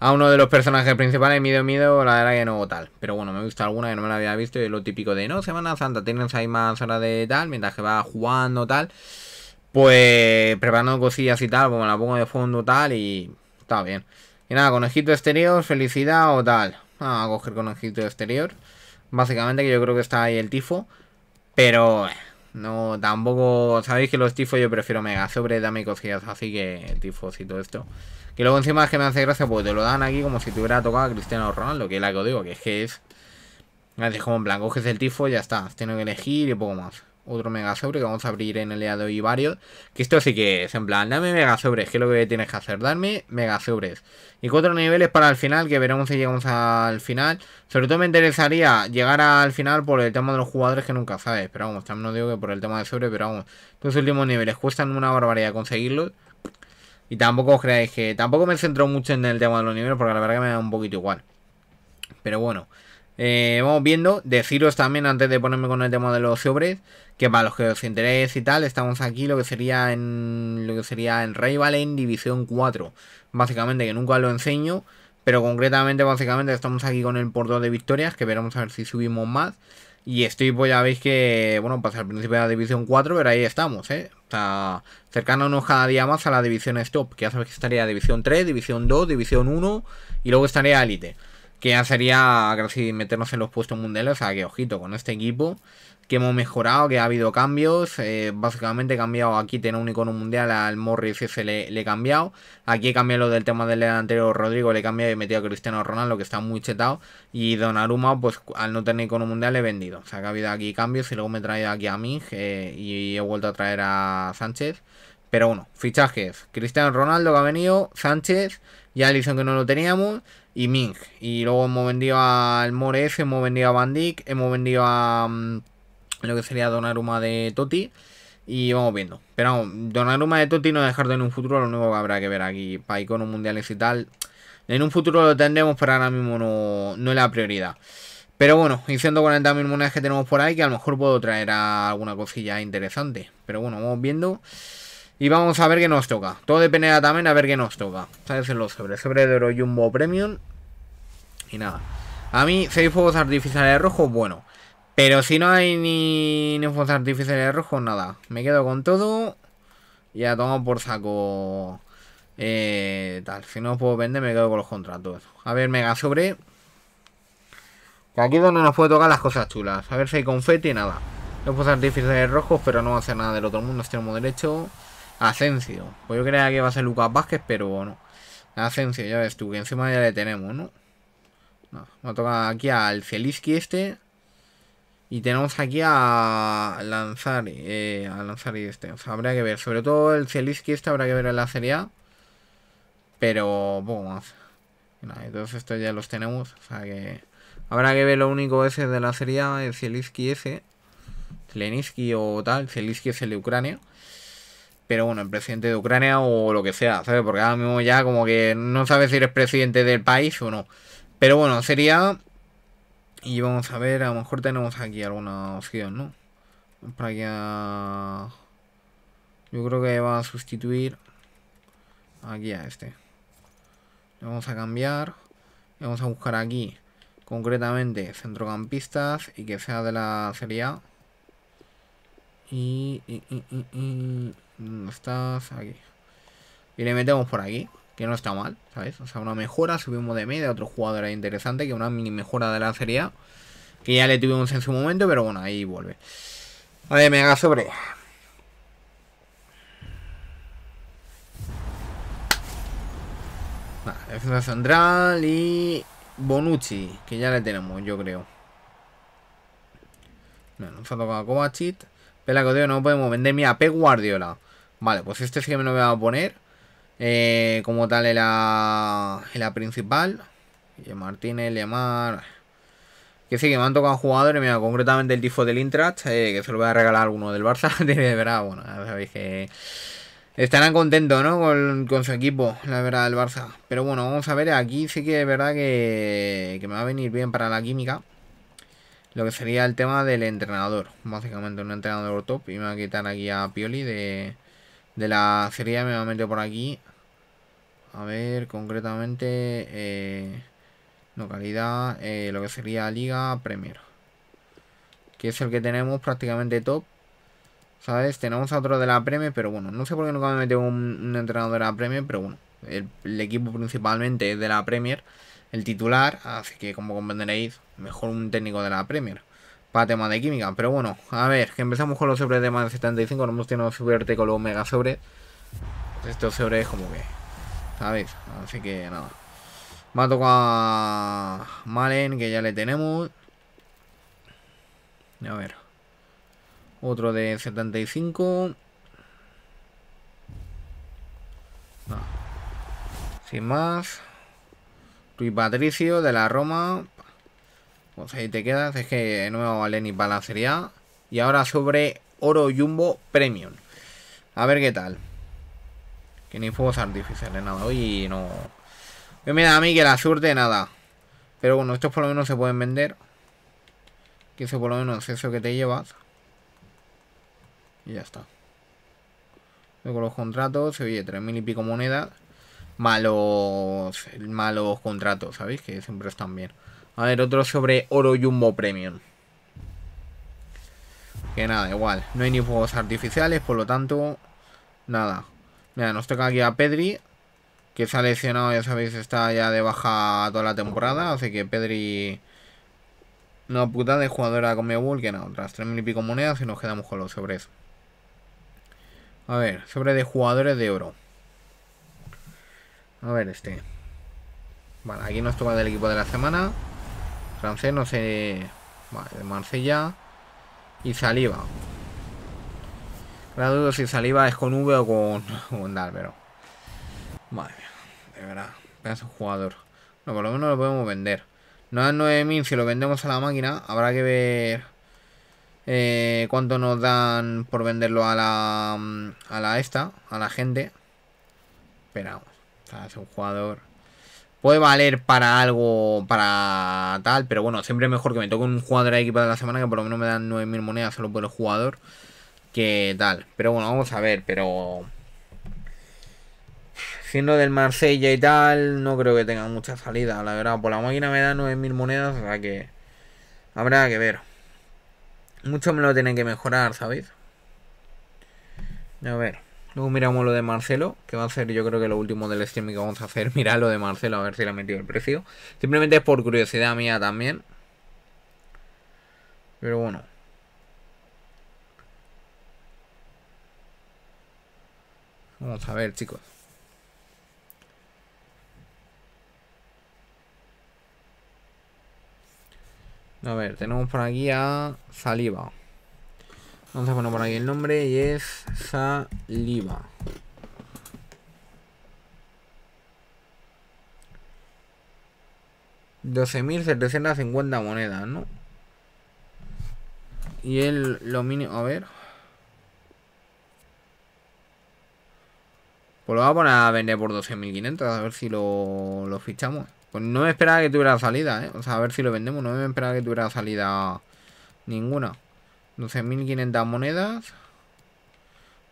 a uno de los personajes principales, Mido miedo, la la que no tal. Pero bueno, me he visto alguna que no me la había visto y lo típico de, no, Semana Santa, tienes ahí más horas de tal, mientras que va jugando tal, pues preparando cosillas y tal, como pues la pongo de fondo tal y está bien. Y nada, conejito exterior, felicidad o tal. Vamos a coger conejito exterior. Básicamente que yo creo que está ahí el tifo, pero... Eh, no, tampoco. Sabéis que los tifos yo prefiero mega sobre, dame cosillas así que tifos y todo esto. Que luego encima es que me hace gracia porque te lo dan aquí como si te hubiera tocado a Cristiano Ronaldo, que es la que os digo, que es que es. es como en plan, coges el tifo, y ya está. Tienes que elegir y poco más otro mega sobre que vamos a abrir en el día de hoy varios. Que esto sí que es en plan, dame mega sobres, que es lo que tienes que hacer, darme mega sobres. Y cuatro niveles para el final, que veremos si llegamos al final. Sobre todo me interesaría llegar al final por el tema de los jugadores que nunca sabes. Pero vamos, también no digo que por el tema de sobre, pero vamos, estos últimos niveles cuestan una barbaridad conseguirlos. Y tampoco os creáis que... Tampoco me centro mucho en el tema de los niveles porque la verdad que me da un poquito igual. Pero bueno... Eh, vamos viendo, deciros también antes de ponerme con el tema de los sobres, que para los que os interese y tal, estamos aquí lo que sería en lo que sería en Rival en División 4, básicamente que nunca lo enseño, pero concretamente básicamente estamos aquí con el por de victorias, que veremos a ver si subimos más. Y estoy, pues ya veis que, bueno, pasa pues, al principio de la división 4, pero ahí estamos, ¿eh? O sea, cercándonos cada día más a la división stop, que ya sabéis que estaría división 3, división 2, división 1 y luego estaría Elite que ya sería casi meternos en los puestos mundiales. O sea que ojito con este equipo que hemos mejorado, que ha habido cambios. Eh, básicamente he cambiado aquí, tener un icono mundial al Morris, ese le, he cambiado. Aquí he cambiado lo del tema del delantero Rodrigo, le he cambiado y he metido a Cristiano Ronaldo, que está muy chetado. Y Donnarumma, pues al no tener icono mundial, le he vendido. O sea que ha habido aquí cambios y luego me he traído aquí a Ming eh, y he vuelto a traer a Sánchez. Pero bueno, fichajes. Cristiano Ronaldo que ha venido, Sánchez, ya Alisson que no lo teníamos y Ming. Y luego hemos vendido al Mores hemos vendido a Bandic, hemos vendido a mm, lo que sería Donaruma de Toti. Y vamos viendo. Pero Donaruma de Toti no dejar de en un futuro, lo único que habrá que ver aquí para iconos mundiales y tal. En un futuro lo tendremos, pero ahora mismo no, es la prioridad. Pero bueno, y 140.000 monedas que tenemos por ahí, que a lo mejor puedo traer alguna cosilla interesante. Pero bueno, vamos viendo. Y vamos a ver qué nos toca. Todo dependerá también a ver qué nos toca. ¿Sabes? Los sobres. Sobre de Oro Jumbo Premium y nada. A mí, seis fuegos artificiales rojos, bueno. Pero si no hay ni, ni fuegos artificiales rojos, nada. Me quedo con todo. Y a tomar por saco. Eh, tal, si no puedo vender, me quedo con los contratos. A ver, mega sobre. Que aquí donde nos puede tocar las cosas chulas. A ver si hay confeti, nada. no fuegos artificiales rojos, pero no va a ser nada del otro mundo. Extremo derecho. Asensio. Pues yo creía que iba a ser Lucas Vázquez, pero bueno. Asensio, ya ves tú, que encima ya le tenemos, ¿no? No, me a aquí al Celiski este. Y tenemos aquí a lanzar eh, a lanzar y este. O sea, habrá que ver. Sobre todo el Cielisky este habrá que ver en la serie A. Pero poco más. Nada, estos ya los tenemos. O sea que. Habrá que ver lo único ese de la serie A, el Celiski ese. Zelensky o tal. Zelensky es el de Ucrania. Pero bueno, el presidente de Ucrania o lo que sea, ¿sabes? Porque ahora mismo ya como que no sabes si eres presidente del país o no. Pero bueno, sería... Y vamos a ver, a lo mejor tenemos aquí alguna opción, ¿no? para que, ah, Yo creo que va a sustituir aquí a este. Le vamos a cambiar. vamos a buscar aquí, concretamente, centrocampistas y que sea de la Serie A. y ¿Dónde estás? Aquí. Y le metemos por aquí que no está mal, ¿sabes? O sea, una mejora, subimos de media, otro jugador ahí interesante, que una mini mejora de la Serie que ya le tuvimos en su momento, pero bueno, ahí vuelve. A ver, me haga sobre. Vale, defensa central y Bonucci, que ya le tenemos, yo creo. Bueno, nos ha tocado Kovacic. Pela que no podemos vender. mi AP Guardiola. Vale, pues este sí que me lo voy a poner. Eh, como tal en la, principal. Martínez, Lemar. Que sí, que me han tocado jugadores, mira, concretamente el tifo del Intrat, eh, que se lo voy a regalar a alguno del Barça, de verdad, bueno, sabéis que estarán contentos, ¿no? Con, su equipo, la verdad, el Barça. Pero bueno, vamos a ver, aquí sí que es verdad que, que me va a venir bien para la química lo que sería el tema del entrenador, básicamente un entrenador top, y me va a quitar aquí a Pioli de, de la serie, me va a meter por aquí a ver, concretamente, eh, localidad, eh, lo que sería Liga Premier. Que es el que tenemos prácticamente top. ¿Sabes? Tenemos a otro de la Premier, pero bueno, no sé por qué nunca me metió un, entrenador de la Premier, pero bueno, el, equipo principalmente es de la Premier, el titular, así que como comprenderéis, mejor un técnico de la Premier para tema de química. Pero bueno, a ver, que empezamos con los sobres de más de 75. No hemos tenido suerte con los mega sobres. Estos sobres como que ver, Así que nada. Va a tocar Malen, que ya le tenemos. A ver. Otro de 75. Sin más. Luis Patricio de la Roma. Pues ahí te quedas. Es que no me vale ni Balancería. Y ahora sobre Oro Jumbo Premium. A ver qué tal. Que ni fuegos artificiales, nada. Uy, no. yo me da a mí que la suerte nada. Pero bueno, estos por lo menos se pueden vender. Que eso por lo menos es eso que te llevas. Y ya está. Luego los contratos, oye, tres mil y pico monedas. Malos, malos contratos, ¿sabéis? Que siempre están bien. A ver, otro sobre oro jumbo premium. Que nada, igual. No hay ni fuegos artificiales, por lo tanto, nada. Mira, nos toca aquí a Pedri, que se ha lesionado, ya sabéis, está ya de baja toda la temporada. Así que Pedri... no puta de jugadora con bull que no, otras 3.000 y pico monedas y nos quedamos con los sobres. A ver, sobre de jugadores de oro. A ver, este. Vale, aquí nos toca del equipo de la semana. Francés, no sé. Vale, de Marsella. Y Saliva da duda si saliva es con V o con, o pero... Madre mía, de verdad. un jugador. No, por lo menos lo podemos vender. No dan 9000, si lo vendemos a la máquina, habrá que ver eh, cuánto nos dan por venderlo a la, a la esta, a la gente. Esperamos. es un jugador. Puede valer para algo, para tal, pero bueno, siempre mejor que me toque un jugador equipo de la semana, que por lo menos me dan 9000 monedas solo por el jugador que tal. Pero bueno, vamos a ver, pero... Siendo del Marsella y tal, no creo que tenga mucha salida, la verdad. Por la máquina me da 9.000 monedas, o sea que... Habrá que ver. Mucho me lo tienen que mejorar, ¿sabéis? A ver. Luego miramos lo de Marcelo, que va a ser yo creo que lo último del streaming que vamos a hacer. Mirar lo de Marcelo, a ver si le ha metido el precio. Simplemente es por curiosidad mía también. Pero bueno. Vamos a ver, chicos. A ver, tenemos por aquí a Saliva. Vamos a poner por aquí el nombre y es Saliva. 12.750 monedas, ¿no? Y el lo mínimo, a ver. Pues lo voy a poner a vender por 12.500, a ver si lo, fichamos. Pues no me esperaba que tuviera salida, ¿eh? O sea, a ver si lo vendemos. No me esperaba que tuviera salida ninguna. 12.500 monedas.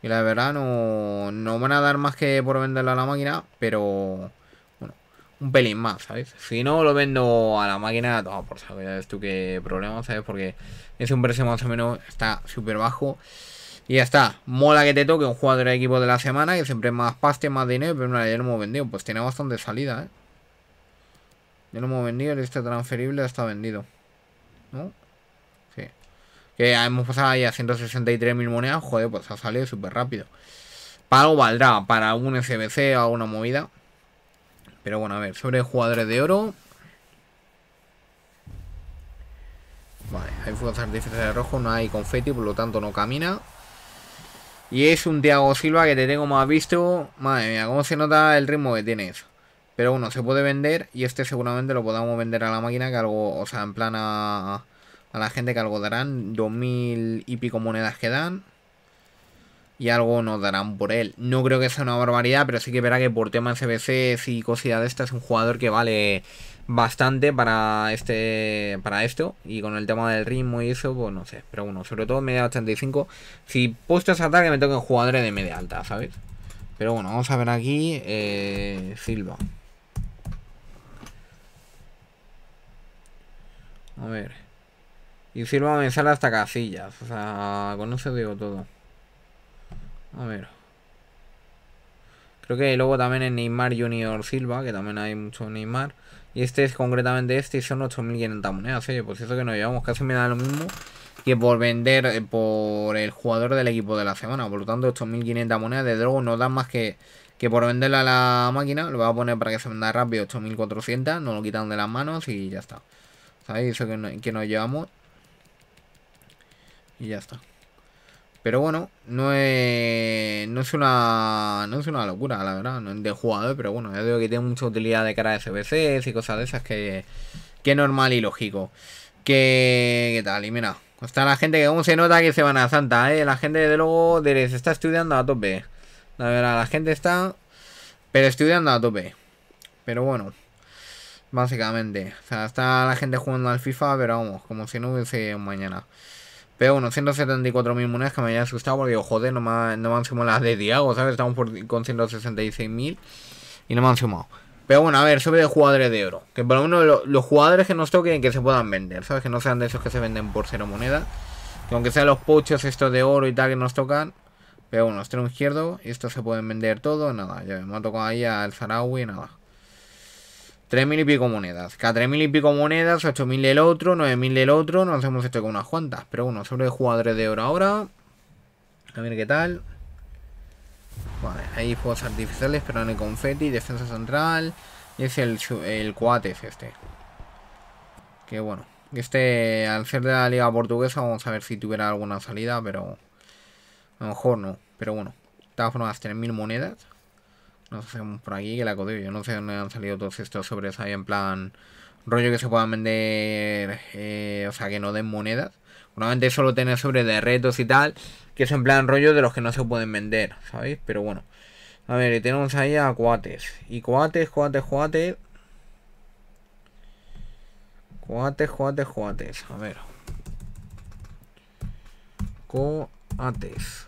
Y la verdad no, no van a dar más que por venderla a la máquina, pero... Bueno, un pelín más, ¿sabes? Si no lo vendo a la máquina, toma por saber, ¿sabes tú qué problema, ¿sabes? Porque es un precio más o menos, está súper bajo. Y ya está, mola que te toque un jugador de equipo de la semana, que siempre más paste, más dinero, pero no, ya no hemos vendido. Pues tiene bastante salida, ¿eh? Ya no hemos vendido, este transferible está vendido. ¿No? Sí. Que hemos pasado a 163.000 monedas, joder, pues ha salido súper rápido. Pago valdrá para algún SBC o alguna movida. Pero bueno, a ver, sobre jugadores de oro. Vale, hay fuegos artificiales de rojo, no hay confeti, por lo tanto no camina. Y es un Thiago Silva que te tengo más visto. Madre mía, cómo se nota el ritmo que tiene eso. Pero bueno, se puede vender y este seguramente lo podamos vender a la máquina que algo, o sea, en plan a, la gente que algo darán. Dos mil y pico monedas que dan. Y algo nos darán por él. No creo que sea una barbaridad, pero sí que verá que por tema cbc y cosidad de esta es un jugador que vale bastante para este para esto y con el tema del ritmo y eso pues no sé pero bueno sobre todo media 85 si puesto ese ataque me toquen jugadores de media alta sabes pero bueno vamos a ver aquí eh, Silva a ver y Silva me sale hasta casillas o sea con digo todo a ver creo que luego también es Neymar Junior Silva que también hay mucho Neymar y este es concretamente este y son 8.500 monedas. Oye, pues eso que nos llevamos casi me da lo mismo que por vender eh, por el jugador del equipo de la semana. Por lo tanto, 8.500 monedas de drogo no dan más que, que por venderla a la máquina. Lo voy a poner para que se venda rápido 8.400. no lo quitan de las manos y ya está. ¿Sabéis? Eso que nos llevamos. Y ya está. Pero bueno, no es, no es una no es una locura, la verdad, no de jugador, pero bueno, yo digo que tiene mucha utilidad de cara a SBCs y cosas de esas que, normal y lógico. Que, ¿Qué tal? Y mira, está la gente que como se nota que se van a Santa, ¿eh? La gente de luego se está estudiando a tope. La verdad, la gente está, pero estudiando a tope. Pero bueno, básicamente, o sea, está la gente jugando al FIFA, pero vamos, como si no hubiese un mañana. Pero bueno, 174.000 monedas que me habían asustado porque joder, no me, han sumado las de Diago, ¿sabes? Estamos con 166.000 y no me han sumado. Pero bueno, a ver, sobre de jugadores de oro. Que por lo menos los jugadores que nos toquen que se puedan vender, ¿sabes? Que no sean de esos que se venden por cero moneda. Que aunque sean los pochos estos de oro y tal que nos tocan. Pero bueno, un izquierdo, y estos se pueden vender todo, nada. Ya me ha tocado ahí al Sarawi, nada. 3.000 y pico monedas. Cada 3.000 y pico monedas, 8.000 del otro, 9.000 del otro. Nos hacemos esto con unas cuantas. Pero bueno, sobre jugadores de oro ahora. A ver qué tal. Vale, hay juegos artificiales, pero no hay confeti, defensa central. Y es el, el este. Qué bueno. Este, al ser de la liga portuguesa, vamos a ver si tuviera alguna salida, pero... A lo mejor no. Pero bueno. De todas formas, 3.000 monedas. No sé, por aquí que la codeo. Yo no sé dónde han salido todos estos sobres ahí en plan... Rollo que se puedan vender... Eh, o sea, que no den monedas. Normalmente solo tener sobres de retos y tal, que es en plan rollo de los que no se pueden vender, ¿sabéis? Pero bueno. A ver, y tenemos ahí a cuates Y coates, cuates coates. Coates, cuates cuates A ver. Coates.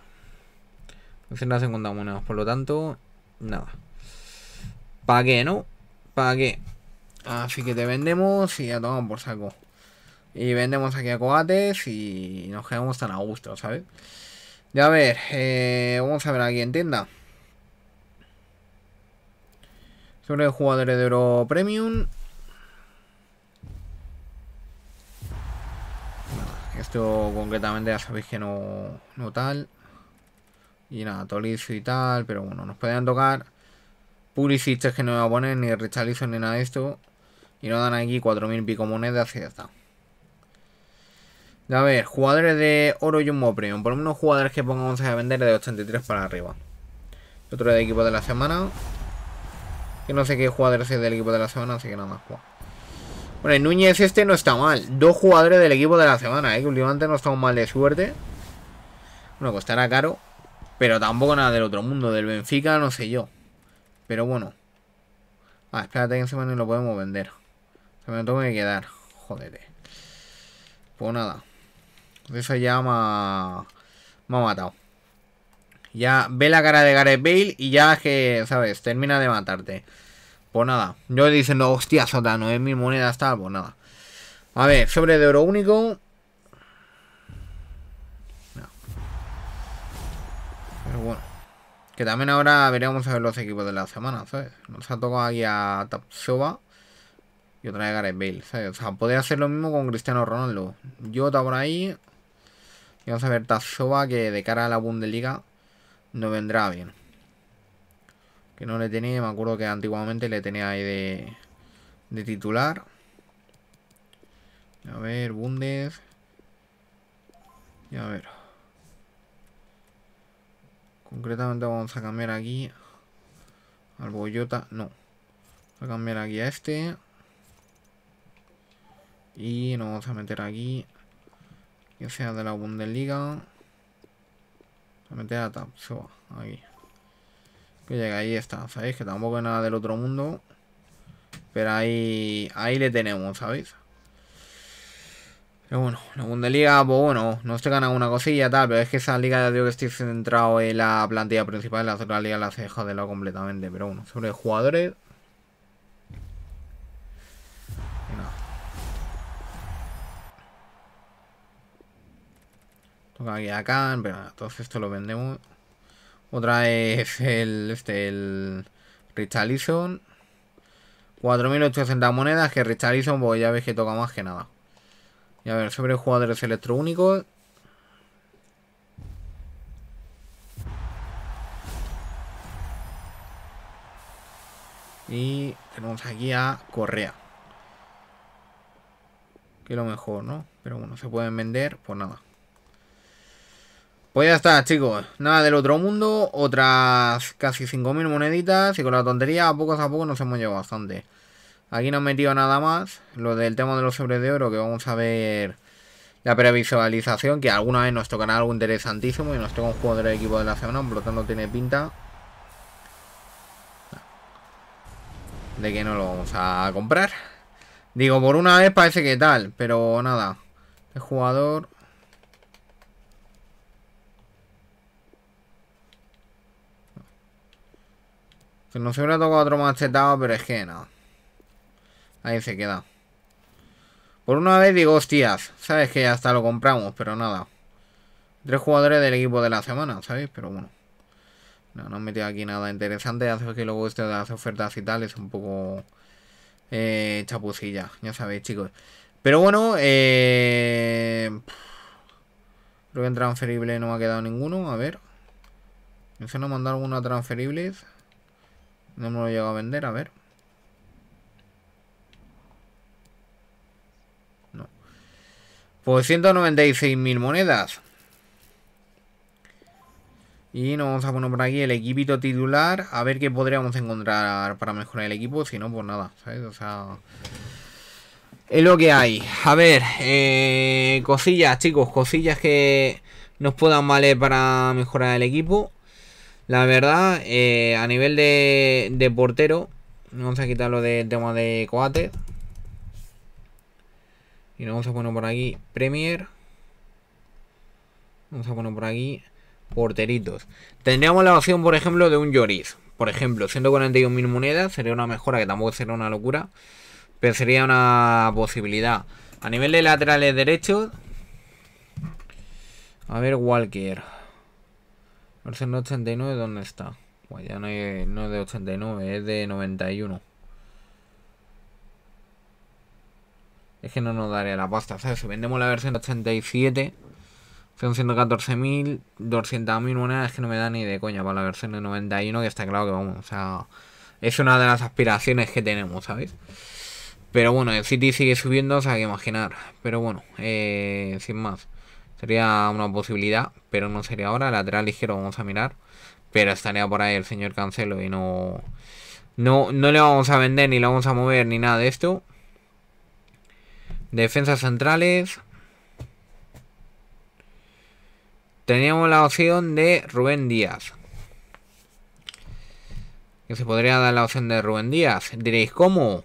es la segunda moneda por lo tanto, nada. ¿Para qué, no? ¿Para qué? Así que te vendemos y ya tomamos por saco. Y vendemos aquí a coates y nos quedamos tan a gusto, ¿sabes? Ya a ver, eh, vamos a ver aquí en tienda. Sobre jugadores de oro premium. Esto concretamente ya sabéis que no, no tal. Y nada, Tolizo y tal, pero bueno, nos podían tocar publicistas que no me voy a poner, ni Richarlison ni nada de esto. Y no dan aquí 4.000 pico monedas y ya está. A ver, jugadores de oro y un premium. Por lo menos jugadores que pongamos a vender de 83 para arriba. Otro de equipo de la semana. Que no sé qué jugadores es del equipo de la semana, así que nada más Bueno, el Núñez este no está mal. Dos jugadores del equipo de la semana, ¿eh? Que últimamente no estamos mal de suerte. Bueno, costará pues caro. Pero tampoco nada del otro mundo. Del Benfica no sé yo. Pero bueno. Ah, espérate que encima no lo podemos vender. Se me tengo que quedar. Jodete Pues nada. Eso ya me ha, matado. Ya ve la cara de Gareth Bale y ya que, ¿sabes? Termina de matarte. Pues nada. Yo no, hostia, sota, mi moneda, está Pues nada. A ver, sobre de oro único. Que también ahora veremos a ver los equipos de la semana, ¿sabes? Nos ha tocado aquí a Tapsova y otra de Gareth Bale, ¿sabes? O sea, podría hacer lo mismo con Cristiano Ronaldo. Jota por ahí. Y vamos a ver Tapsova que de cara a la Bundesliga no vendrá bien. Que no le tenía, me acuerdo que antiguamente le tenía ahí de, de titular. A ver, Bundes. Y a ver concretamente vamos a cambiar aquí al Boyota, no. Vamos a cambiar aquí a este. Y nos vamos a meter aquí. Que sea de la Bundesliga. Vamos a meter a Tap, se va, aquí. Que llega, ahí está, ¿sabéis? Que tampoco es nada del otro mundo. Pero ahí, ahí le tenemos, ¿sabéis? Pero bueno, la Bundesliga, pues bueno, no se gana una cosilla tal, pero es que esa liga ya digo que estoy centrado en la plantilla principal, las otra liga las he dejado de lado completamente, pero bueno, sobre jugadores... No. Toca aquí acá pero nada, todo esto lo vendemos. Otra es el, este, el Richarlison. 4.800 monedas, que Richarlison, pues ya ves que toca más que nada a ver, sobre jugadores electrónicos. Y tenemos aquí a Correa. Que lo mejor, ¿no? Pero bueno, se pueden vender, pues nada. Pues ya está, chicos. Nada del otro mundo. Otras casi 5.000 moneditas. Y con la tontería, a poco a poco nos hemos llevado bastante. Aquí no han metido nada más. Lo del tema de los sobres de oro, que vamos a ver la previsualización, que alguna vez nos tocará algo interesantísimo y nos toca un jugador de equipo de la semana, por lo tanto tiene pinta de que no lo vamos a comprar. Digo, por una vez parece que tal, pero nada. El jugador... Que nos hubiera tocado otro machetado, pero es que nada. Ahí se queda. Por una vez digo, hostias, sabes que ya hasta lo compramos, pero nada. Tres jugadores del equipo de la semana, ¿sabéis? Pero bueno. No, no han metido aquí nada interesante. Hace que luego esto de las ofertas y tal es un poco eh, chapucilla, ya sabéis, chicos. Pero bueno, eh, creo que en transferible no me ha quedado ninguno. A ver. No se nos mandaron a transferibles. No me lo he llegado a vender, a ver. Pues 196.000 monedas. Y nos vamos a poner por aquí el equipito titular. A ver qué podríamos encontrar para mejorar el equipo. Si no, pues nada, ¿sabes? O sea... Es lo que hay. A ver, eh, cosillas, chicos. Cosillas que nos puedan valer para mejorar el equipo. La verdad, eh, a nivel de, portero... Vamos a quitarlo del tema de coates. Y nos vamos a poner por aquí Premier. Vamos a poner por aquí porteritos. Tendríamos la opción, por ejemplo, de un Lloris. Por ejemplo, 141.000 monedas. Sería una mejora que tampoco sería una locura. Pero sería una posibilidad. A nivel de laterales derechos. A ver, Walker. El 89, ¿dónde está? Pues ya no es, no es de 89, es de 91. Es que no nos daría la pasta, ¿sabes? Si vendemos la versión 87, son 114.000, 200.000 monedas, es que no me da ni de coña para la versión de 91, que está claro que vamos, o sea, es una de las aspiraciones que tenemos, ¿sabéis? Pero bueno, el City sigue subiendo, o sea, hay que imaginar. Pero bueno, eh, sin más. Sería una posibilidad, pero no sería ahora. Lateral ligero vamos a mirar. Pero estaría por ahí el señor Cancelo y no... No, no le vamos a vender, ni le vamos a mover, ni nada de esto. Defensas centrales. Teníamos la opción de Rubén Díaz. Que se podría dar la opción de Rubén Díaz. Diréis, ¿cómo?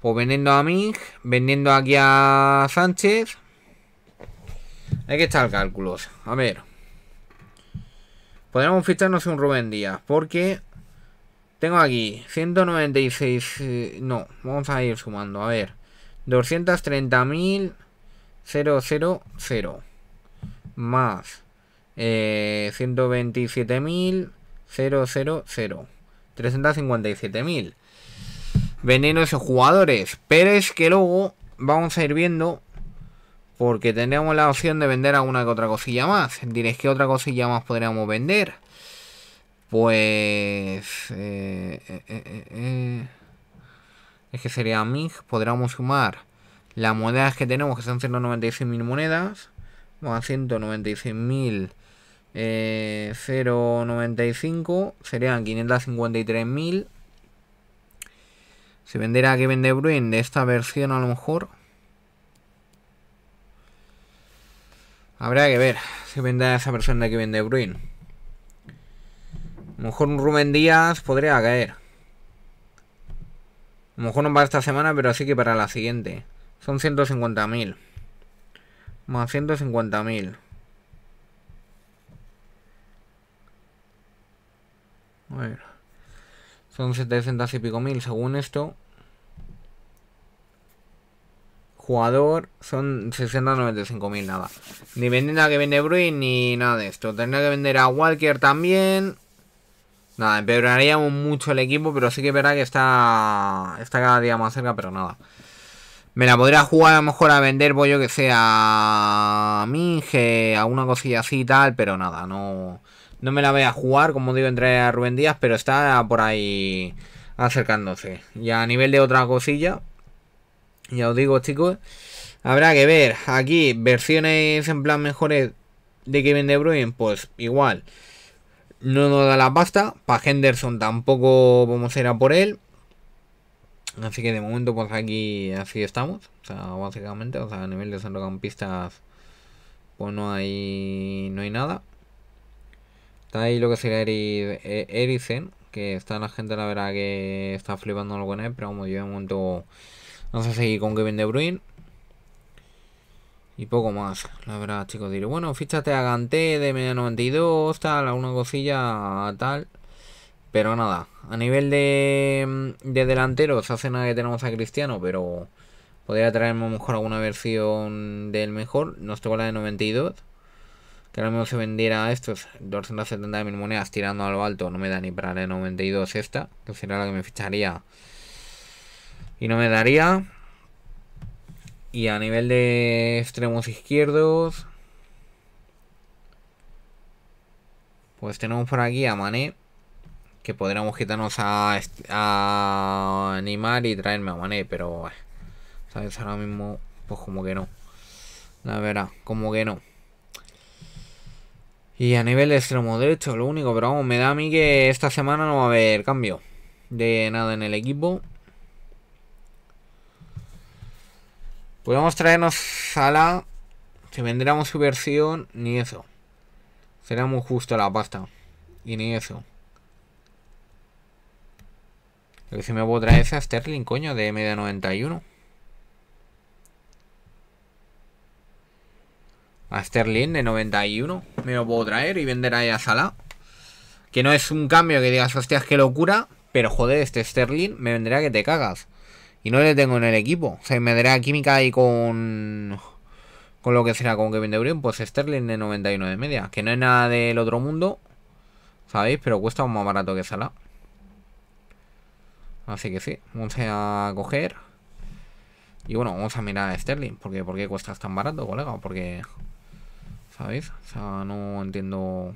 Pues vendiendo a mí, vendiendo aquí a Sánchez. Hay que estar cálculos. A ver. Podríamos ficharnos un Rubén Díaz. Porque tengo aquí 196... Eh, no, vamos a ir sumando. A ver. 230.000 más eh, 127.000 357.000 veneno esos jugadores pero es que luego vamos a ir viendo porque tenemos la opción de vender alguna que otra cosilla más diréis que otra cosilla más podríamos vender pues eh, eh, eh, que sería mig, podríamos sumar las monedas que tenemos, que son 196.000 monedas, más 196.000. Eh, 0.95 serían 553.000 se venderá Kevin vende Bruin de esta versión a lo mejor habrá que ver si vendrá esa versión de Kevin De Bruin a lo mejor un Rubén Díaz podría caer a lo mejor no para esta semana, pero sí que para la siguiente. Son 150.000. Más 150.000. A ver. Son 700 y pico mil, según esto. Jugador, son 695 mil, nada. Ni venden a que vende Bruyne ni nada de esto. Tendría que vender a Walker también. Nada, empeoraríamos mucho el equipo, pero sí que verdad que está, está cada día más cerca, pero nada. Me la podría jugar a lo mejor a vender, Pollo pues que sea a Minge, a una cosilla así y tal, pero nada, no, no me la voy a jugar, como digo, entre Rubén Díaz, pero está por ahí acercándose. Y a nivel de otra cosilla, ya os digo, chicos, habrá que ver aquí versiones en plan mejores de que vende Bruin pues igual no nos da la pasta. Para Henderson tampoco vamos a ir a por él. Así que de momento pues aquí así estamos. O sea, básicamente, o sea, a nivel de centrocampistas pues no hay no hay nada. Está ahí lo que sería Eri, e, que está la gente la verdad que está flipando algo con él, pero como yo de momento vamos a seguir con Kevin De Bruyne. Y poco más, la verdad, chicos. Diré, bueno, fíjate a gante de media 92, tal, alguna cosilla, tal. Pero nada, a nivel de, mm, de delanteros, hace nada que tenemos a Cristiano, pero podría traerme mejor alguna versión del mejor. no estoy con la de 92. Que ahora mismo se vendiera estos mil monedas tirando a lo alto. No me da ni para la de 92 esta, que será la que me ficharía. Y no me daría. Y a nivel de extremos izquierdos, pues tenemos por aquí a Mané, que podríamos quitarnos a, a animar y traerme a Mané, pero eh, ¿sabes? ahora mismo, pues como que no. La verdad, como que no. Y a nivel de extremo derecho, lo único, pero vamos, me da a mí que esta semana no va a haber cambio de nada en el equipo. Podemos traernos Sala, Si vendríamos su versión, ni eso. Será muy justo la pasta. Y ni eso. Lo que si me puedo traer es a Sterling, coño, de media 91. A Sterling de 91 me lo puedo traer y vender ahí a sala, Que no es un cambio que digas, hostias, qué locura. Pero joder, este Sterling me vendría que te cagas. Y no le tengo en el equipo. O sea, me dará química ahí con. Con lo que será con Kevin De Bruyne. Pues Sterling de 99 media. Que no es nada del otro mundo. ¿Sabéis? Pero cuesta más barato que Sala. Así que sí. Vamos a coger. Y bueno, vamos a mirar a Sterling. Porque, ¿Por qué cuestas tan barato, colega? Porque. ¿Sabéis? O sea, no entiendo.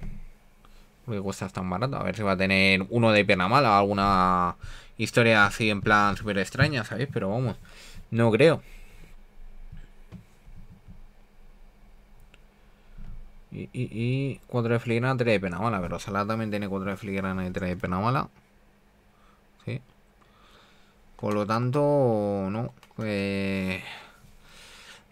Por qué cuestas tan barato. A ver si va a tener uno de pierna mala. O Alguna Historia así en plan super extraña, ¿sabéis? Pero vamos, no creo. Y, y, 4 de filigrana, 3 de pena mala. Pero Salah también tiene 4 de filigrana y 3 de pena mala. ¿Sí? Por lo tanto, no. Eh...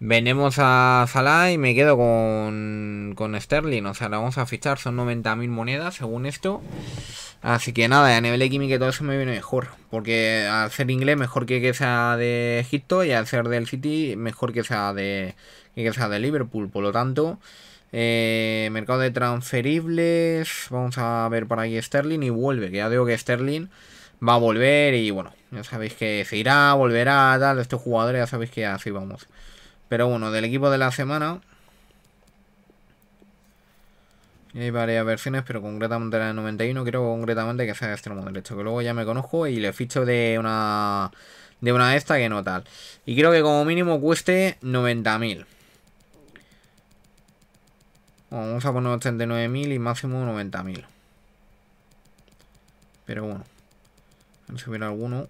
Venemos a Salah y me quedo con, con Sterling. O sea, la vamos a fichar. Son 90.000 monedas según esto. Así que nada, a nivel de química todo eso me viene mejor. Porque al ser inglés mejor que que sea de Egipto y al ser del City mejor que sea de, que sea de Liverpool. Por lo tanto, eh, mercado de transferibles. Vamos a ver por aquí Sterling y vuelve. Que ya digo que Sterling va a volver y bueno, ya sabéis que se irá, volverá, tal. Estos jugadores ya sabéis que así vamos. Pero bueno, del equipo de la semana Hay varias versiones, pero concretamente la de 91 creo concretamente que sea extremo derecho, que luego ya me conozco y le ficho de una de una esta que no tal. Y creo que como mínimo cueste 90.000. Vamos a poner 89.000 y máximo 90.000. Pero bueno. Vamos a subir alguno.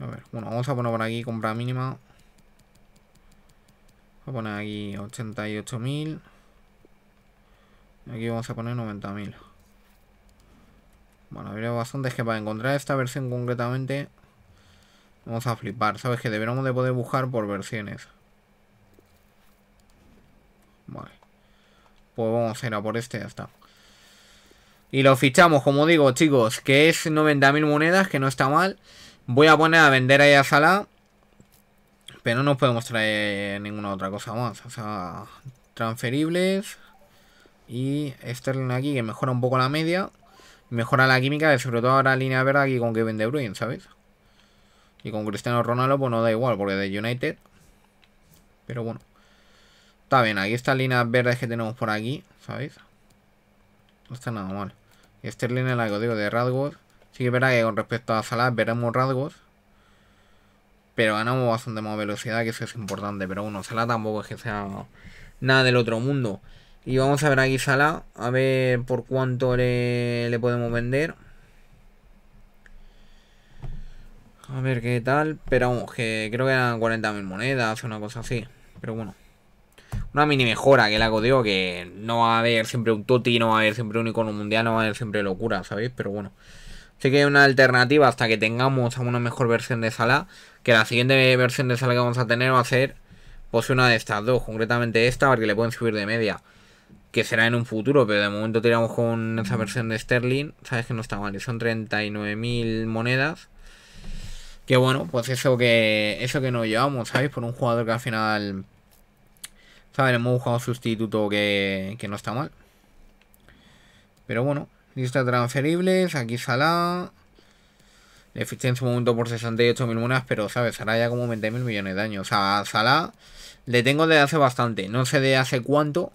A ver, bueno, vamos a poner por aquí compra mínima. Voy a poner aquí 88.000. Aquí vamos a poner 90.000. Bueno, habría bastantes que para encontrar esta versión concretamente vamos a flipar. Sabes que deberíamos de poder buscar por versiones. Vale. Pues vamos a ir a por este, ya está. Y lo fichamos, como digo, chicos, que es 90.000 monedas, que no está mal. Voy a poner a vender ahí a Salah. Pero no podemos traer eh, ninguna otra cosa más. O sea, transferibles. Y Sterling aquí, que mejora un poco la media. Mejora la química, sobre todo ahora línea verde aquí con Kevin De Bruyne, ¿sabes? Y con Cristiano Ronaldo, pues no da igual, porque de United. Pero bueno. Está bien, aquí estas línea verde que tenemos por aquí, ¿Sabes? No está nada mal. Y Sterling es la que digo de rasgos. Sí que verá que con respecto a Salah veremos rasgos. Pero ganamos bastante más velocidad, que eso es importante. Pero bueno, Salah tampoco es que sea nada del otro mundo. Y vamos a ver aquí sala a ver por cuánto le, podemos vender. A ver qué tal. Pero vamos, creo que eran 40.000 monedas, O una cosa así. Pero bueno. Una mini mejora que la digo que no va a haber siempre un Toti, no va a haber siempre un icono mundial, no va a haber siempre locura, ¿sabéis? Pero bueno. sé que hay una alternativa hasta que tengamos a una mejor versión de Salah que la siguiente versión de sala que vamos a tener va a ser pues una de estas dos, concretamente esta, porque le pueden subir de media, que será en un futuro, pero de momento tiramos con esa versión de Sterling, sabes que no está mal, son 39.000 monedas. Que bueno, pues eso que eso que nos llevamos, ¿sabes? Por un jugador que al final, ¿sabes? Hemos buscado sustituto que, no está mal. Pero bueno, lista transferibles, aquí Sala... Le fiché en su momento por 68.000 monedas, pero, ¿sabes? Hará ya como 20.000 millones de años. O sea, a le tengo de hace bastante. No sé de hace cuánto,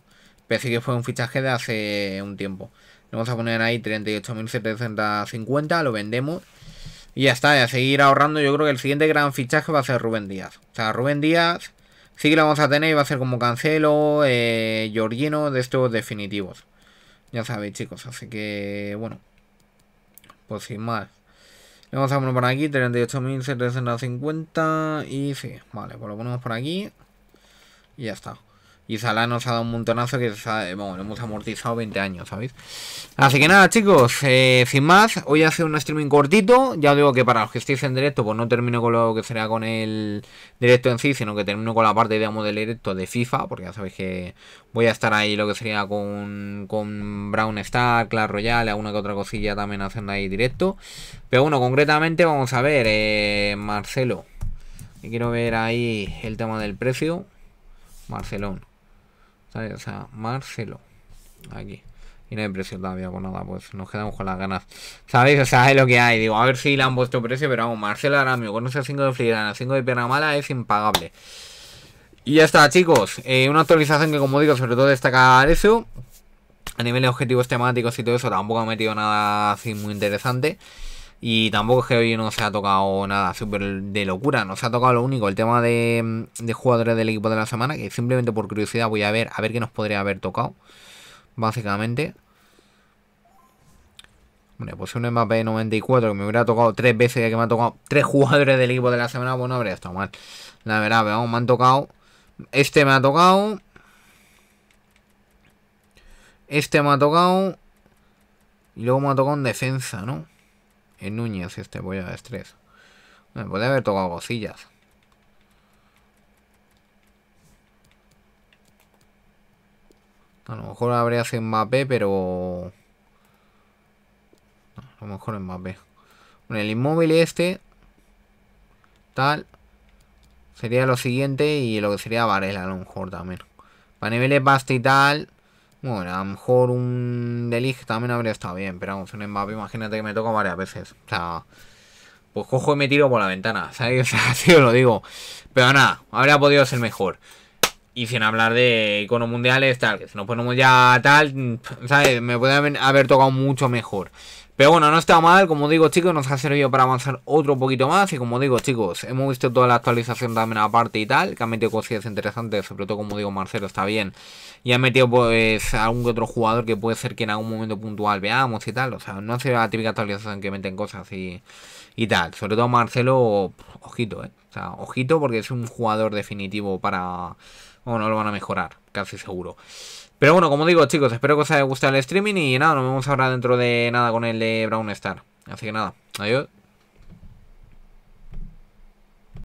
pero sí que fue un fichaje de hace un tiempo. Le vamos a poner ahí 38.750, lo vendemos. Y ya está, y a seguir ahorrando. Yo creo que el siguiente gran fichaje va a ser Rubén Díaz. O sea, Rubén Díaz sí que lo vamos a tener y va a ser como Cancelo, eh, de estos definitivos. Ya sabéis, chicos. Así que, bueno, pues sin más. Vamos a ponerlo por aquí 38.750 y sí, vale, pues lo ponemos por aquí y ya está. Y Salah nos ha dado un montonazo que bueno, eh, hemos amortizado 20 años, ¿sabéis? Así que nada, chicos, eh, sin más, hoy hace un streaming cortito. Ya os digo que para los que estéis en directo, pues no termino con lo que será con el directo en sí, sino que termino con la parte, digamos, del directo de FIFA, porque ya sabéis que voy a estar ahí lo que sería con, con Brown Star, Clash Royale, alguna que otra cosilla también haciendo ahí directo. Pero bueno, concretamente vamos a ver, eh, Marcelo Y Quiero ver ahí el tema del precio. Marcelón. O sea, Marcelo. Aquí. Y no hay precio todavía con nada, pues nos quedamos con las ganas. ¿Sabéis? O sea, es lo que hay. Digo, a ver si le han puesto precio, pero vamos, Marcelo Aramio con ese 5 de filigrana, 5 de pierna mala es impagable. Y ya está, chicos. Eh, una actualización que, como digo, sobre todo destaca eso. A nivel de objetivos temáticos y todo eso, tampoco ha metido nada así muy interesante. Y tampoco es que hoy no se ha tocado nada súper de locura. No se ha tocado lo único, el tema de, jugadores del equipo de la semana. Que simplemente por curiosidad voy a ver a ver qué nos podría haber tocado. Básicamente. Bueno, pues un Mbappé 94 que me hubiera tocado tres veces ya que me ha tocado tres jugadores del equipo de la semana. Bueno, pues habría estado mal. La verdad, pero vamos, me han tocado. Este me ha tocado. Este me ha tocado. Y luego me ha tocado en defensa, ¿no? En uñas este pollo de estrés. Bueno, podría haber tocado cosillas. A lo mejor habría sido Mbappé, pero... a lo mejor Mbappé. Bueno, el inmóvil este... Tal... Sería lo siguiente y lo que sería Varela a lo mejor también. Para niveles basta y tal... Bueno, a lo mejor un Delig también habría estado bien, pero vamos, un Mbappé, imagínate que me toca varias veces. O sea, pues cojo y me tiro por la ventana, ¿sabes? O sea, así os lo digo. Pero nada, habría podido ser mejor. Y sin hablar de iconos mundiales, tal, que si nos ponemos ya tal, mm, ¿sabes? Me puede haber tocado mucho mejor. Pero bueno, no está mal, como digo chicos, nos ha servido para avanzar otro poquito más y como digo chicos, hemos visto toda la actualización también aparte y tal, que han metido cosillas interesantes, sobre todo como digo Marcelo está bien, y ha metido pues algún otro jugador que puede ser que en algún momento puntual veamos y tal, o sea, no ha sido la típica actualización que meten cosas y, y tal, sobre todo Marcelo, ojito, eh, o sea, ojito porque es un jugador definitivo para, bueno, lo van a mejorar, casi seguro. Pero bueno, como digo, chicos, espero que os haya gustado el streaming y nada, nos vemos ahora dentro de nada con el de Brown Star. Así que nada, adiós.